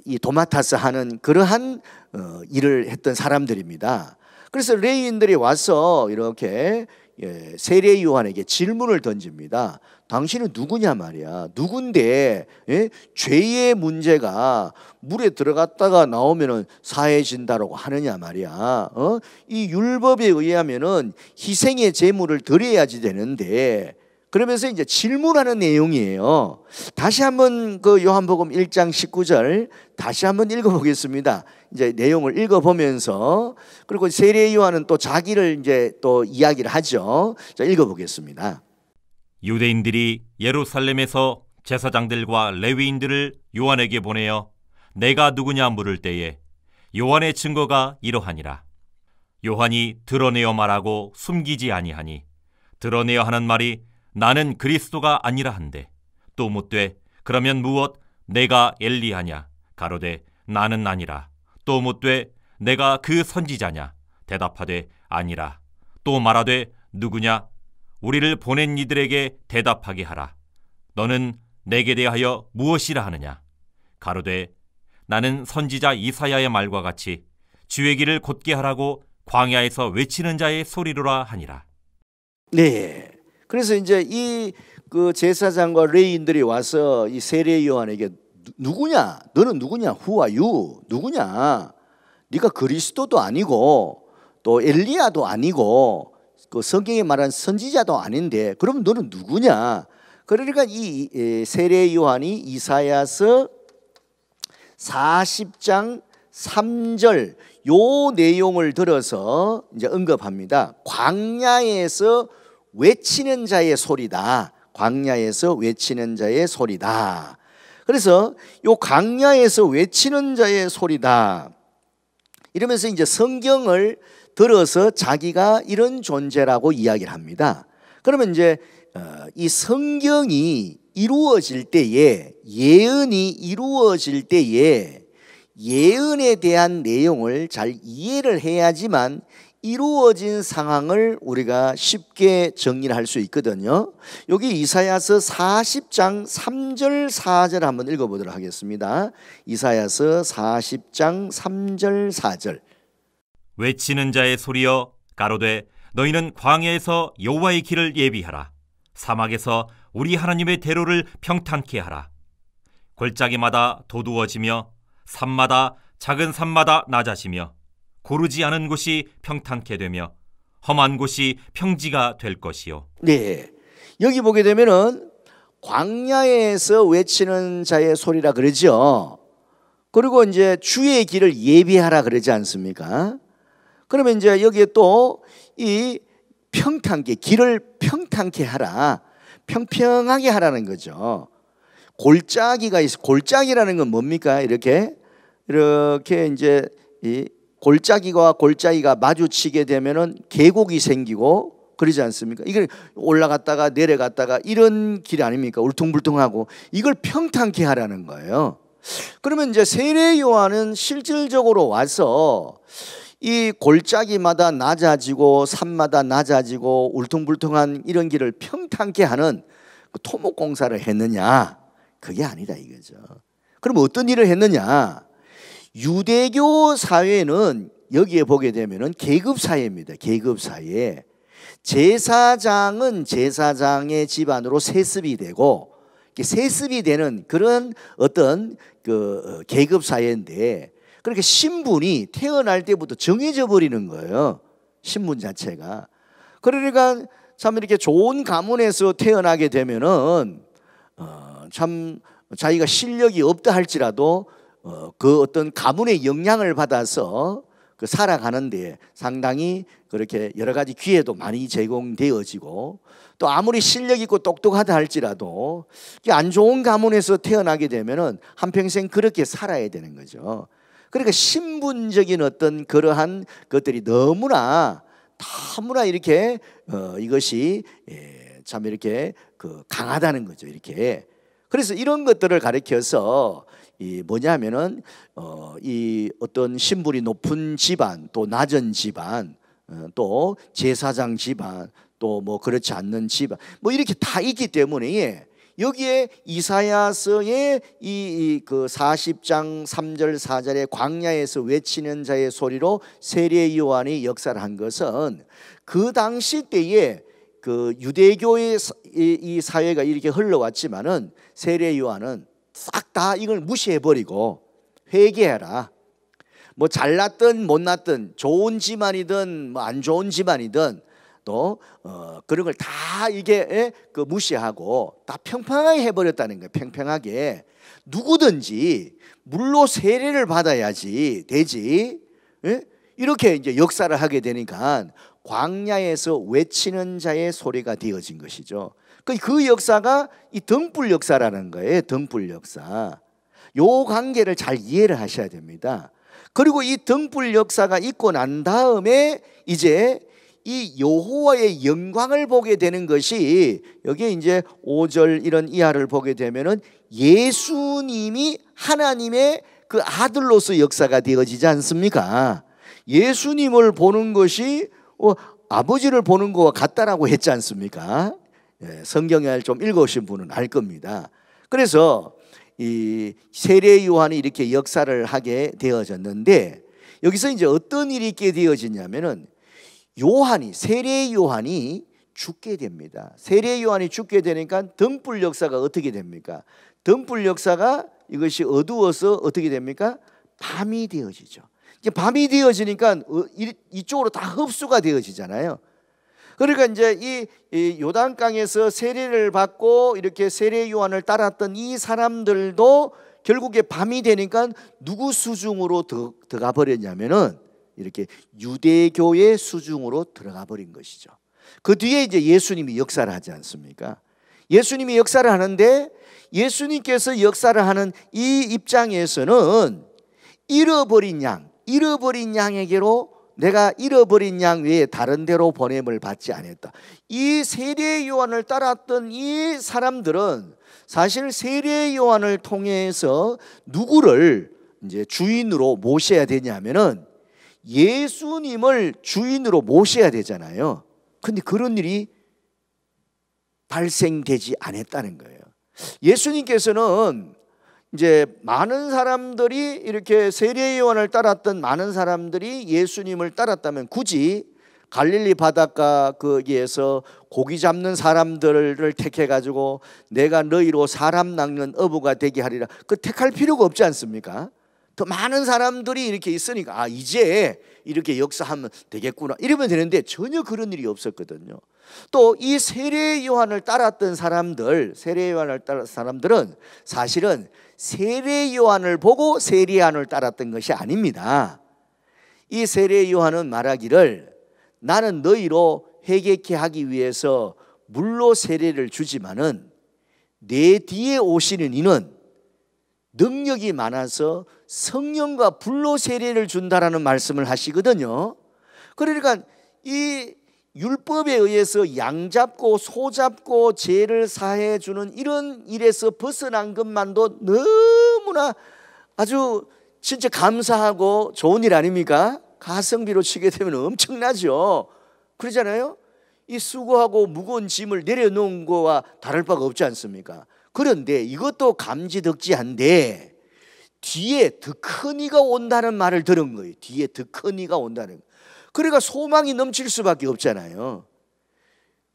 이도맡아서 하는 그러한 어, 일을 했던 사람들입니다. 그래서 레이인들이 와서 이렇게 예, 세례 요한에게 질문을 던집니다. 당신은 누구냐 말이야. 누군데 예? 죄의 문제가 물에 들어갔다가 나오면은 사해진다라고 하느냐 말이야. 어? 이 율법에 의하면은 희생의 제물을 드려야지 되는데 그러면서 이제 질문하는 내용이에요. 다시 한번 그 요한복음 1장 19절 다시 한번 읽어보겠습니다. 이제 내용을 읽어보면서 그리고 세례 요한은 또 자기를 이제 또 이야기를 하죠. 자, 읽어보겠습니다. 유대인들이 예루살렘에서 제사장들과 레위인들을 요한에게 보내어 내가 누구냐 물을 때에 요한의 증거가 이러하니라. 요한이 드러내어 말하고 숨기지 아니하니 드러내어 하는 말이 나는 그리스도가 아니라 한데 또못되 그러면 무엇 내가 엘리하냐 가로되 나는 아니라 또못되 내가 그 선지자냐 대답하되 아니라 또 말하되 누구냐 우리를 보낸 이들에게 대답하게 하라 너는 내게 대하여 무엇이라 하느냐 가로되 나는 선지자 이사야의 말과 같이 주의 길을 곧게 하라고 광야에서 외치는 자의 소리로라 하니라 네 그래서 이제 이그 제사장과 레인들이 와서 이 세례 요한에게 누구냐? 너는 누구냐? 후아유 누구냐? 네가 그리스도도 아니고 또 엘리야도 아니고 그 성경에 말한 선지자도 아닌데 그럼 너는 누구냐? 그러니까 이 세례 요한이 이사야서 40장 3절 요 내용을 들어서 이제 언급합니다. 광야에서 외치는 자의 소리다. 광야에서 외치는 자의 소리다. 그래서 요 광야에서 외치는 자의 소리다. 이러면서 이제 성경을 들어서 자기가 이런 존재라고 이야기를 합니다. 그러면 이제 어, 이 성경이 이루어질 때에 예언이 이루어질 때에 예언에 대한 내용을 잘 이해를 해야지만 이루어진 상황을 우리가 쉽게 정리를 할 수 있거든요. 여기 이사야서 40장 3절 4절 한번 읽어 보도록 하겠습니다. 이사야서 40장 3절 4절. 외치는 자의 소리여 가로되 너희는 광야에서 여호와의 길을 예비하라. 사막에서 우리 하나님의 대로를 평탄케 하라. 골짜기마다 도두어지며 산마다 작은 산마다 낮아지며 고르지 않은 곳이 평탄케 되며 험한 곳이 평지가 될 것이요. 네. 여기 보게 되면은 광야에서 외치는 자의 소리라 그러죠. 그리고 이제 주의 길을 예비하라 그러지 않습니까? 그러면 이제 여기에 또 이 평탄케 길을 평탄케 하라. 평평하게 하라는 거죠. 골짜기가 있어. 골짜기라는 건 뭡니까? 이렇게 이렇게 이제 이 골짜기와 골짜기가 마주치게 되면은 계곡이 생기고 그러지 않습니까? 이걸 올라갔다가 내려갔다가 이런 길 아닙니까? 울퉁불퉁하고 이걸 평탄케 하라는 거예요. 그러면 이제 세례 요한은 실질적으로 와서 이 골짜기마다 낮아지고 산마다 낮아지고 울퉁불퉁한 이런 길을 평탄케 하는 그 토목 공사를 했느냐? 그게 아니다 이거죠. 그럼 어떤 일을 했느냐? 유대교 사회는 여기에 보게 되면은 계급 사회입니다. 계급 사회. 제사장은 제사장의 집안으로 세습이 되고 세습이 되는 그런 어떤 그 어, 계급 사회인데 그렇게 신분이 태어날 때부터 정해져 버리는 거예요. 신분 자체가. 그러니까 참 이렇게 좋은 가문에서 태어나게 되면은 어, 참 자기가 실력이 없다 할지라도 어, 그 어떤 가문의 영향을 받아서 그 살아가는데 상당히 그렇게 여러 가지 기회도 많이 제공되어지고 또 아무리 실력 있고 똑똑하다 할지라도 안 좋은 가문에서 태어나게 되면은 한평생 그렇게 살아야 되는 거죠. 그러니까 신분적인 어떤 그러한 것들이 너무나 너무나 이렇게 어, 이것이 예, 참 이렇게 그 강하다는 거죠. 이렇게 그래서 이런 것들을 가리켜서 이 뭐냐면은 어, 이 어떤 신분이 높은 집안 또 낮은 집안 어, 또 제사장 집안 또 뭐 그렇지 않는 집안 뭐 이렇게 다 있기 때문에 여기에 이사야서의 이 그 40장 3절 4절에 광야에서 외치는 자의 소리로 세례 요한이 역사를 한 것은 그 당시 때에 그 유대교의 이, 사회가 이렇게 흘러왔지만은 세례 요한은 싹다 이걸 무시해버리고 회개해라. 뭐 잘났든 못났든 좋은 집안이든 뭐 안 좋은 집안이든 또 어, 그런 걸 다 이게 예? 그 무시하고 다 평평하게 해버렸다는 거예요. 평평하게 누구든지 물로 세례를 받아야지 되지. 예? 이렇게 이제 역사를 하게 되니까 광야에서 외치는 자의 소리가 되어진 것이죠. 그, 그 역사가 이 등불 역사라는 거예요. 등불 역사. 요 관계를 잘 이해를 하셔야 됩니다. 그리고 이 등불 역사가 있고 난 다음에 이제 이 여호와의 영광을 보게 되는 것이 여기에 이제 5절 이런 이하를 보게 되면은 예수님이 하나님의 그 아들로서 역사가 되어지지 않습니까? 예수님을 보는 것이 어, 아버지를 보는 것과 같다라고 했지 않습니까? 예, 성경을 좀 읽어오신 분은 알 겁니다. 그래서 이 세례 요한이 이렇게 역사를 하게 되어졌는데 여기서 이제 어떤 일이 있게 되어지냐면은 요한이 세례 요한이 죽게 됩니다. 세례 요한이 죽게 되니까 등불 역사가 어떻게 됩니까? 등불 역사가 이것이 어두워서 어떻게 됩니까? 밤이 되어지죠. 이제 밤이 되어지니까 어, 이쪽으로 다 흡수가 되어지잖아요. 그러니까 이제 이, 요단강에서 세례를 받고 이렇게 세례 요한을 따랐던 이 사람들도 결국에 밤이 되니까 누구 수중으로 들어가 버렸냐면은 이렇게 유대교의 수중으로 들어가 버린 것이죠. 그 뒤에 이제 예수님이 역사를 하지 않습니까? 예수님이 역사를 하는데 예수님께서 역사를 하는 이 입장에서는 잃어버린 양, 잃어버린 양에게로 내가 잃어버린 양 외에 다른 데로 보냄을 받지 아니다이 세례 요한을 따랐던 이 사람들은 사실 세례 요한을 통해서 누구를 이제 주인으로 모셔야 되냐면은 예수님을 주인으로 모셔야 되잖아요. 근데 그런 일이 발생되지 않았다는 거예요. 예수님께서는 이제 많은 사람들이 이렇게 세례 요한을 따랐던 많은 사람들이 예수님을 따랐다면 굳이 갈릴리 바닷가 거기에서 고기 잡는 사람들을 택해 가지고 내가 너희로 사람 낚는 어부가 되게 하리라. 그 택할 필요가 없지 않습니까? 더 많은 사람들이 이렇게 있으니까 아 이제 이렇게 역사하면 되겠구나 이러면 되는데 전혀 그런 일이 없었거든요. 또 이 세례 요한을 따랐던 사람들 세례 요한을 따랐던 사람들은 사실은 세례 요한을 보고 세례 안을 따랐던 것이 아닙니다. 이 세례 요한은 말하기를 나는 너희로 회개케 하기 위해서 물로 세례를 주지만은 내 뒤에 오시는 이는 능력이 많아서 성령과 불로 세례를 준다라는 말씀을 하시거든요. 그러니까 이 율법에 의해서 양 잡고 소 잡고 죄를 사해 주는 이런 일에서 벗어난 것만도 너무나 아주 진짜 감사하고 좋은 일 아닙니까? 가성비로 치게 되면 엄청나죠. 그러잖아요. 이 수고하고 무거운 짐을 내려놓은 거와 다를 바가 없지 않습니까? 그런데 이것도 감지덕지한데 뒤에 더 큰 이가 온다는 말을 들은 거예요. 뒤에 더 큰 이가 온다는 거예요. 그러니까 소망이 넘칠 수밖에 없잖아요.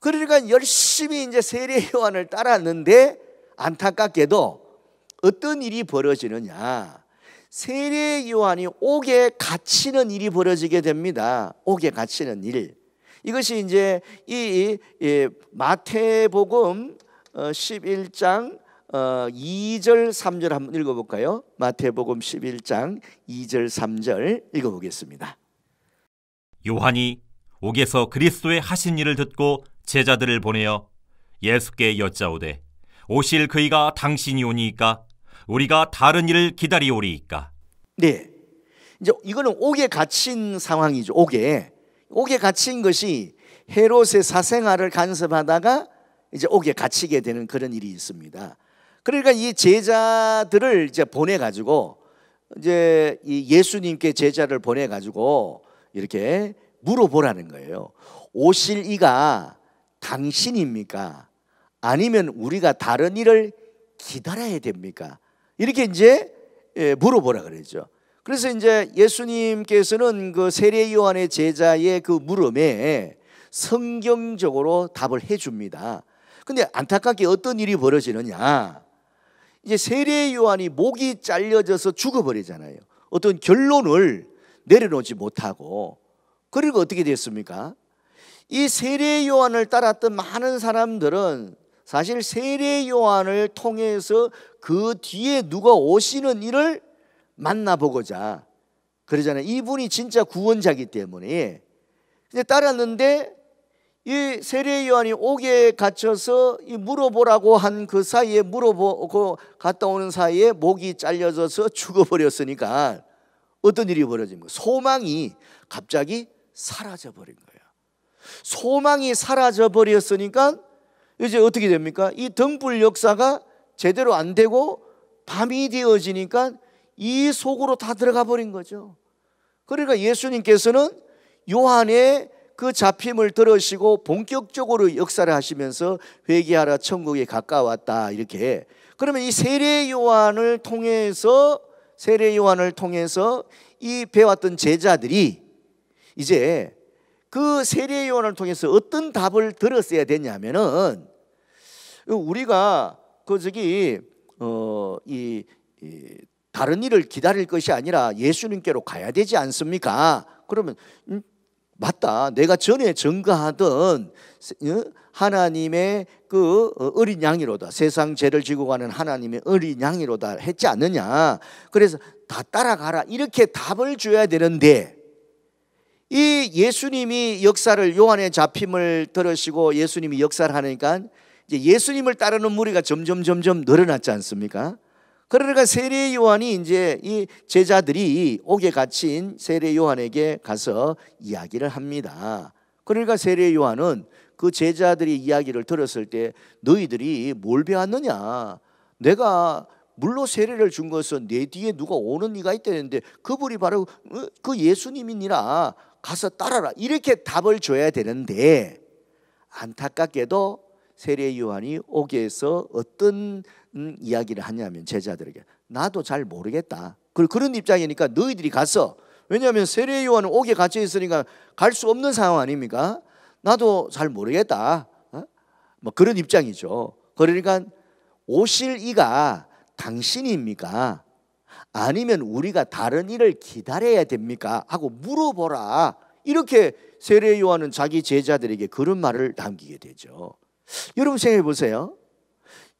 그러니까 열심히 이제 세례 요한을 따랐는데 안타깝게도 어떤 일이 벌어지느냐. 세례 요한이 옥에 갇히는 일이 벌어지게 됩니다. 옥에 갇히는 일. 이것이 이제 이, 마태복음 11장 어, 2절 어, 3절 한번 읽어볼까요? 마태복음 11장 2절 3절 읽어보겠습니다. 요한이 옥에서 그리스도의 하신 일을 듣고 제자들을 보내어 예수께 여짜오되 오실 그이가 당신이오니이까 우리가 다른 일을 기다리오리이까. 네. 이제 이거는 옥에 갇힌 상황이죠. 옥에 옥에 갇힌 것이 헤롯의 사생활을 간섭하다가 이제 옥에 갇히게 되는 그런 일이 있습니다. 그러니까 이 제자들을 이제 보내 가지고 이제 이 예수님께 제자를 보내 가지고 이렇게 물어보라는 거예요. 오실 이가 당신입니까? 아니면 우리가 다른 일을 기다려야 됩니까? 이렇게 이제 예, 물어보라 그러죠. 그래서 이제 예수님께서는 그 세례 요한의 제자의 그 물음에 성경적으로 답을 해 줍니다. 근데 안타깝게 어떤 일이 벌어지느냐? 이제 세례 요한이 목이 잘려져서 죽어버리잖아요. 어떤 결론을 내려놓지 못하고 그리고 어떻게 됐습니까? 이 세례 요한을 따랐던 많은 사람들은 사실 세례 요한을 통해서 그 뒤에 누가 오시는 이를 만나보고자 그러잖아요. 이분이 진짜 구원자기 때문에 근데 따랐는데 이 세례 요한이 옥에 갇혀서 이 물어보라고 한 그 사이에 물어보고 갔다 오는 사이에 목이 잘려져서 [laughs] 죽어버렸으니까 어떤 일이 벌어진 거예요? 소망이 갑자기 사라져 버린 거예요. 소망이 사라져 버렸으니까 이제 어떻게 됩니까? 이 등불 역사가 제대로 안 되고 밤이 되어지니까 이 속으로 다 들어가 버린 거죠. 그러니까 예수님께서는 요한의 그 잡힘을 들으시고 본격적으로 역사를 하시면서 회개하라 천국에 가까웠다 이렇게 그러면 이 세례 요한을 통해서 세례 요한을 통해서 이 배웠던 제자들이 이제 그 세례 요한을 통해서 어떤 답을 들었어야 되냐면은 우리가 그 저기 어이 이 다른 일을 기다릴 것이 아니라 예수님께로 가야 되지 않습니까? 그러면 음, 맞다. 내가 전에 증거하던 어, 하나님의 그 어, 어린 양이로다 세상 죄를 지고 가는 하나님의 어린 양이로다 했지 않느냐 그래서 다 따라가라 이렇게 답을 줘야 되는데 이 예수님이 역사를 요한의 잡힘을 들으시고 예수님이 역사를 하니까 이제 예수님을 따르는 무리가 점점 점점 늘어났지 않습니까? 그러니까 세례 요한이 이제 이 제자들이 옥에 갇힌 세례 요한에게 가서 이야기를 합니다. 그러니까 세례 요한은 그 제자들이 이야기를 들었을 때 너희들이 뭘 배웠느냐? 내가 물로 세례를 준 것은 내 뒤에 누가 오는 이가 있다는데 그분이 바로 어, 그 예수님이니라 가서 따라라 이렇게 답을 줘야 되는데 안타깝게도 세례 요한이 오게 해서 어떤 음, 이야기를 하냐면 제자들에게 나도 잘 모르겠다 그, 그런 입장이니까 너희들이 가서 왜냐하면 세례 요한은 옥에 갇혀 있으니까 갈 수 없는 상황 아닙니까? 나도 잘 모르겠다. 어? 뭐 그런 입장이죠. 그러니까 오실 이가 당신입니까? 아니면 우리가 다른 일을 기다려야 됩니까? 하고 물어보라. 이렇게 세례 요한은 자기 제자들에게 그런 말을 남기게 되죠. 여러분 생각해 보세요.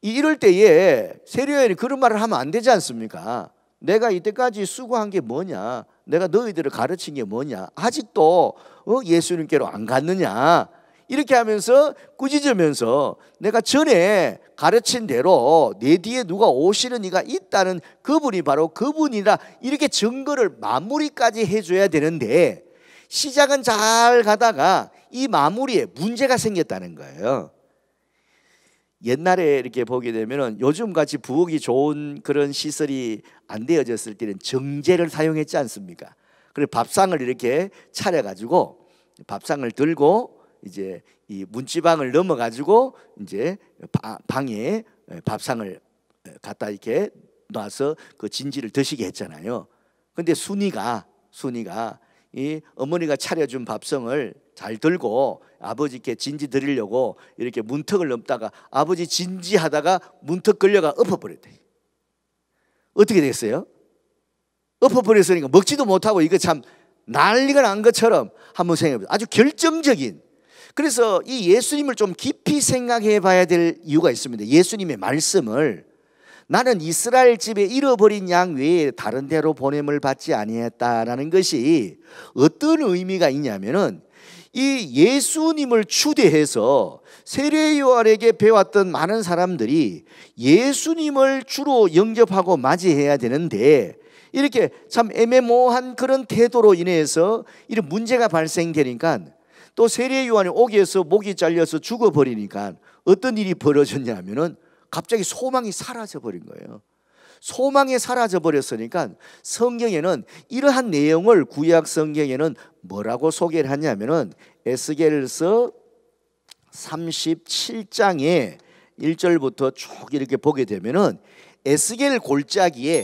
이럴 때에 세례 요한이 그런 말을 하면 안 되지 않습니까? 내가 이때까지 수고한 게 뭐냐? 내가 너희들을 가르친 게 뭐냐? 아직도 어? 예수님께로 안 갔느냐? 이렇게 하면서 꾸짖으면서 내가 전에 가르친 대로 내 뒤에 누가 오시는 이가 있다는 그분이 바로 그분이라 이렇게 증거를 마무리까지 해줘야 되는데 시작은 잘 가다가 이 마무리에 문제가 생겼다는 거예요. 옛날에 이렇게 보게 되면은 요즘 같이 부엌이 좋은 그런 시설이 안 되어졌을 때는 정제를 사용했지 않습니까? 그래 밥상을 이렇게 차려 가지고 밥상을 들고 이제 이 문지방을 넘어 가지고 이제 방에 예, 밥상을 예, 갖다 이렇게 놔서 그 진지를 드시게 했잖아요. 근데 순이가 순이가 이 어머니가 차려준 밥상을 잘 들고 아버지께 진지 드리려고 이렇게 문턱을 넘다가 아버지 진지 하다가 문턱 걸려가 엎어버렸대. 어떻게 됐어요? 엎어버렸으니까 먹지도 못하고 이거 참 난리가 난 것처럼 한번 생각해보세요. 아주 결정적인. 그래서 이 예수님을 좀 깊이 생각해 봐야 될 이유가 있습니다. 예수님의 말씀을 나는 이스라엘 집에 잃어버린 양 외에 다른 데로 보냄을 받지 아니했다라는 것이 어떤 의미가 있냐면은 이 예수님을 추대해서 세례 요한에게 배웠던 많은 사람들이 예수님을 주로 영접하고 맞이해야 되는데 이렇게 참 애매모호한 그런 태도로 인해서 이런 문제가 발생되니까 또 세례 요한이 옥에서 목이 잘려서 죽어버리니까 어떤 일이 벌어졌냐면은 갑자기 소망이 사라져 버린 거예요. 소망이 사라져 버렸으니까 성경에는 이러한 내용을 구약 성경에는 뭐라고 소개를 하냐면은 에스겔서 37장에 1절부터 쭉 이렇게 보게 되면은 에스겔 골짜기에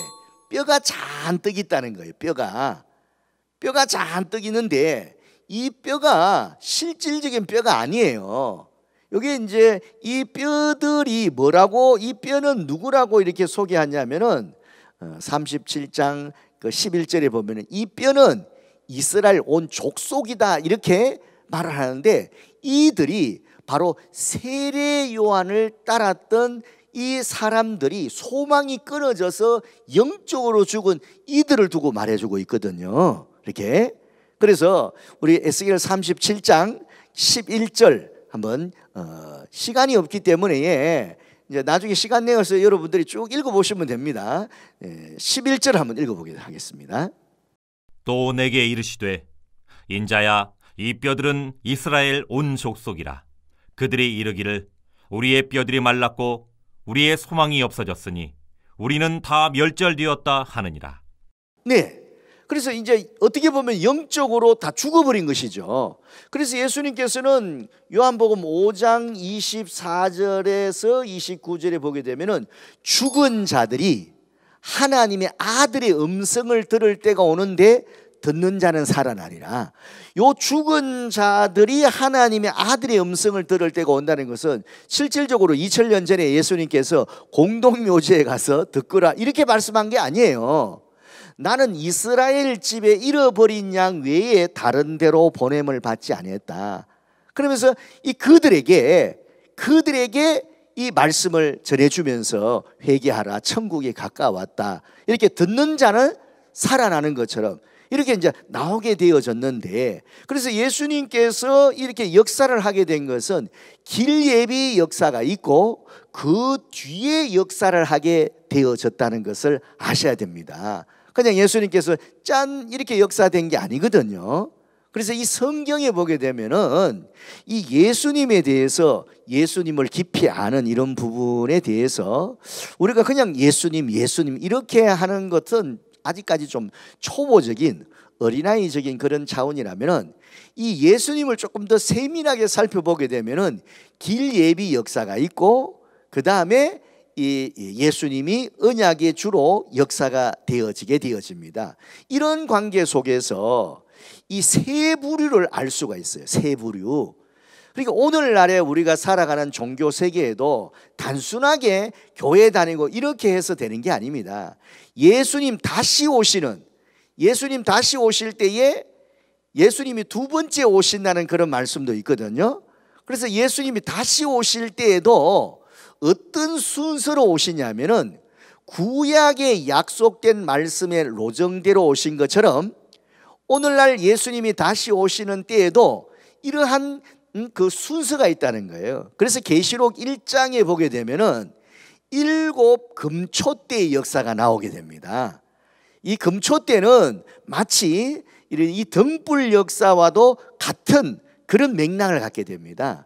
뼈가 잔뜩 있다는 거예요. 뼈가 뼈가 잔뜩 있는데 이 뼈가 실질적인 뼈가 아니에요. 여기 이제 이 뼈들이 뭐라고 이 뼈는 누구라고 이렇게 소개하냐면은 37장 어, 그 11절에 보면은 이 뼈는 이스라엘 온 족속이다 이렇게 말을 하는데 이들이 바로 세례 요한을 따랐던 이 사람들이 소망이 끊어져서 영적으로 죽은 이들을 두고 말해주고 있거든요. 이렇게. 그래서 우리 에스겔 37장 11절 한번 어, 시간이 없기 때문에 이제 나중에 시간 내어서 여러분들이 쭉 읽어보시면 됩니다. 예, 11절 한번 읽어보기로 하겠습니다. 또 내게 이르시되 인자야 이 뼈들은 이스라엘 온 족속이라 그들이 이르기를 우리의 뼈들이 말랐고 우리의 소망이 없어졌으니 우리는 다 멸절되었다 하느니라. 네. 그래서 이제 어떻게 보면 영적으로 다 죽어버린 것이죠. 그래서 예수님께서는 요한복음 5장 24절에서 29절에 보게 되면은 죽은 자들이 하나님의 아들의 음성을 들을 때가 오는데 듣는 자는 살아나리라. 요 죽은 자들이 하나님의 아들의 음성을 들을 때가 온다는 것은 실질적으로 2000년 전에 예수님께서 공동묘지에 가서 듣거라 이렇게 말씀한 게 아니에요. 나는 이스라엘 집에 잃어버린 양 외에 다른 데로 보냄을 받지 아니했다. 그러면서 이 그들에게 그들에게 이 말씀을 전해주면서 회개하라 천국이 가까웠다 이렇게 듣는 자는 살아나는 것처럼 이렇게 이제 나오게 되어졌는데 그래서 예수님께서 이렇게 역사를 하게 된 것은 길 예비 역사가 있고 그 뒤에 역사를 하게 되어졌다는 것을 아셔야 됩니다. 그냥 예수님께서 짠 이렇게 역사된 게 아니거든요. 그래서 이 성경에 보게 되면은 이 예수님에 대해서 예수님을 깊이 아는 이런 부분에 대해서 우리가 그냥 예수님, 예수님 이렇게 하는 것은 아직까지 좀 초보적인 어린아이적인 그런 차원이라면은 이 예수님을 조금 더 세밀하게 살펴보게 되면은 길 예비 역사가 있고 그 다음에 이 예수님이 언약의 주로 역사가 되어지게 되어집니다. 이런 관계 속에서 이 세 부류를 알 수가 있어요. 세 부류. 그러니까 오늘날에 우리가 살아가는 종교 세계에도 단순하게 교회 다니고 이렇게 해서 되는 게 아닙니다. 예수님 다시 오시는 예수님 다시 오실 때에 예수님이 두 번째 오신다는 그런 말씀도 있거든요. 그래서 예수님이 다시 오실 때에도 어떤 순서로 오시냐면은 구약에 약속된 말씀의 로정대로 오신 것처럼 오늘날 예수님이 다시 오시는 때에도 이러한 음, 그 순서가 있다는 거예요. 그래서 계시록 1장에 보게 되면은 일곱 금초 때의 역사가 나오게 됩니다. 이 금초 때는 마치 이 등불 역사와도 같은 그런 맥락을 갖게 됩니다.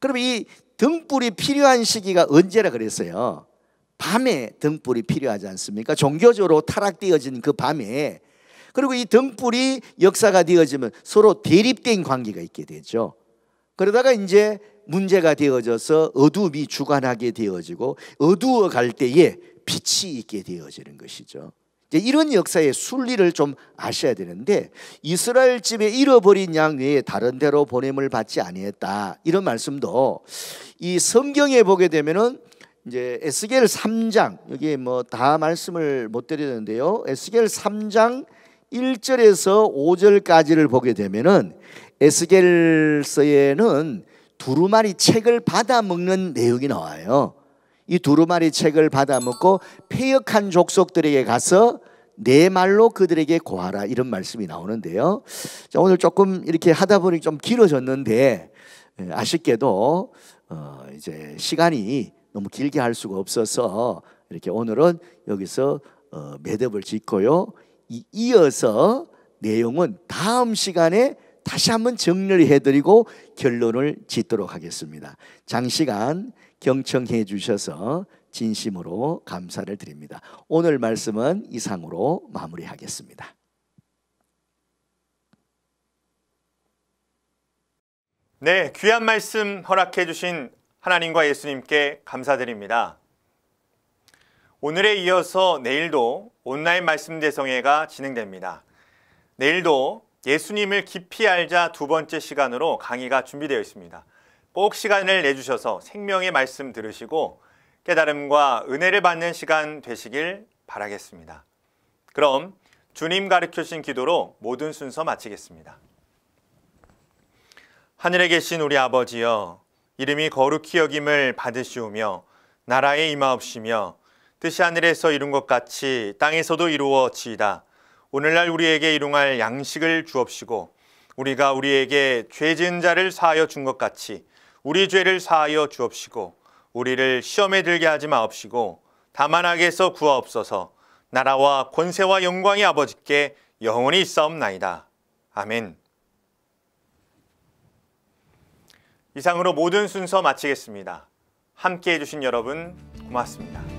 그럼 이 등불이 필요한 시기가 언제라 그랬어요? 밤에 등불이 필요하지 않습니까? 종교적으로 타락되어진 그 밤에 그리고 이 등불이 역사가 되어지면 서로 대립된 관계가 있게 되죠. 그러다가 이제 문제가 되어져서 어둠이 주관하게 되어지고 어두워갈 때에 빛이 있게 되어지는 것이죠. 이런 역사의 순리를 좀 아셔야 되는데 이스라엘 집에 잃어버린 양 외에 다른 데로 보냄을 받지 아니했다 이런 말씀도 이 성경에 보게 되면은 이제 에스겔 3장 여기에 뭐 다 말씀을 못 드리는데요 에스겔 3장 1절에서 5절까지를 보게 되면은 에스겔서에는 두루마리 책을 받아 먹는 내용이 나와요. 이 두루마리 책을 받아 먹고 폐역한 족속들에게 가서 내 말로 그들에게 고하라 이런 말씀이 나오는데요. 자, 오늘 조금 이렇게 하다 보니 좀 길어졌는데 예, 아쉽게도 어, 이제 시간이 너무 길게 할 수가 없어서 이렇게 오늘은 여기서 어, 매듭을 짓고요. 이, 이어서 내용은 다음 시간에 다시 한번 정리를 해드리고 결론을 짓도록 하겠습니다. 장시간 경청해 주셔서 진심으로 감사를 드립니다. 오늘 말씀은 이상으로 마무리하겠습니다. 네, 귀한 말씀 허락해 주신 하나님과 예수님께 감사드립니다. 오늘에 이어서 내일도 온라인 말씀 대성회가 진행됩니다. 내일도 예수님을 깊이 알자 두 번째 시간으로 강의가 준비되어 있습니다. 꼭 시간을 내주셔서 생명의 말씀 들으시고 깨달음과 은혜를 받는 시간 되시길 바라겠습니다. 그럼 주님 가르쳐주신 기도로 모든 순서 마치겠습니다. 하늘에 계신 우리 아버지여 이름이 거룩히 여김을 받으시오며 나라에 임하옵시며 뜻이 하늘에서 이룬 것 같이 땅에서도 이루어지이다. 오늘날 우리에게 일용할 양식을 주옵시고 우리가 우리에게 죄 지은 자를 사하여 준 것 같이 우리 죄를 사하여 주옵시고 우리를 시험에 들게 하지 마옵시고 다만 악에서 구하옵소서 나라와 권세와 영광이 아버지께 영원히 있사옵나이다. 아멘 이상으로 모든 순서 마치겠습니다. 함께 해주신 여러분 고맙습니다.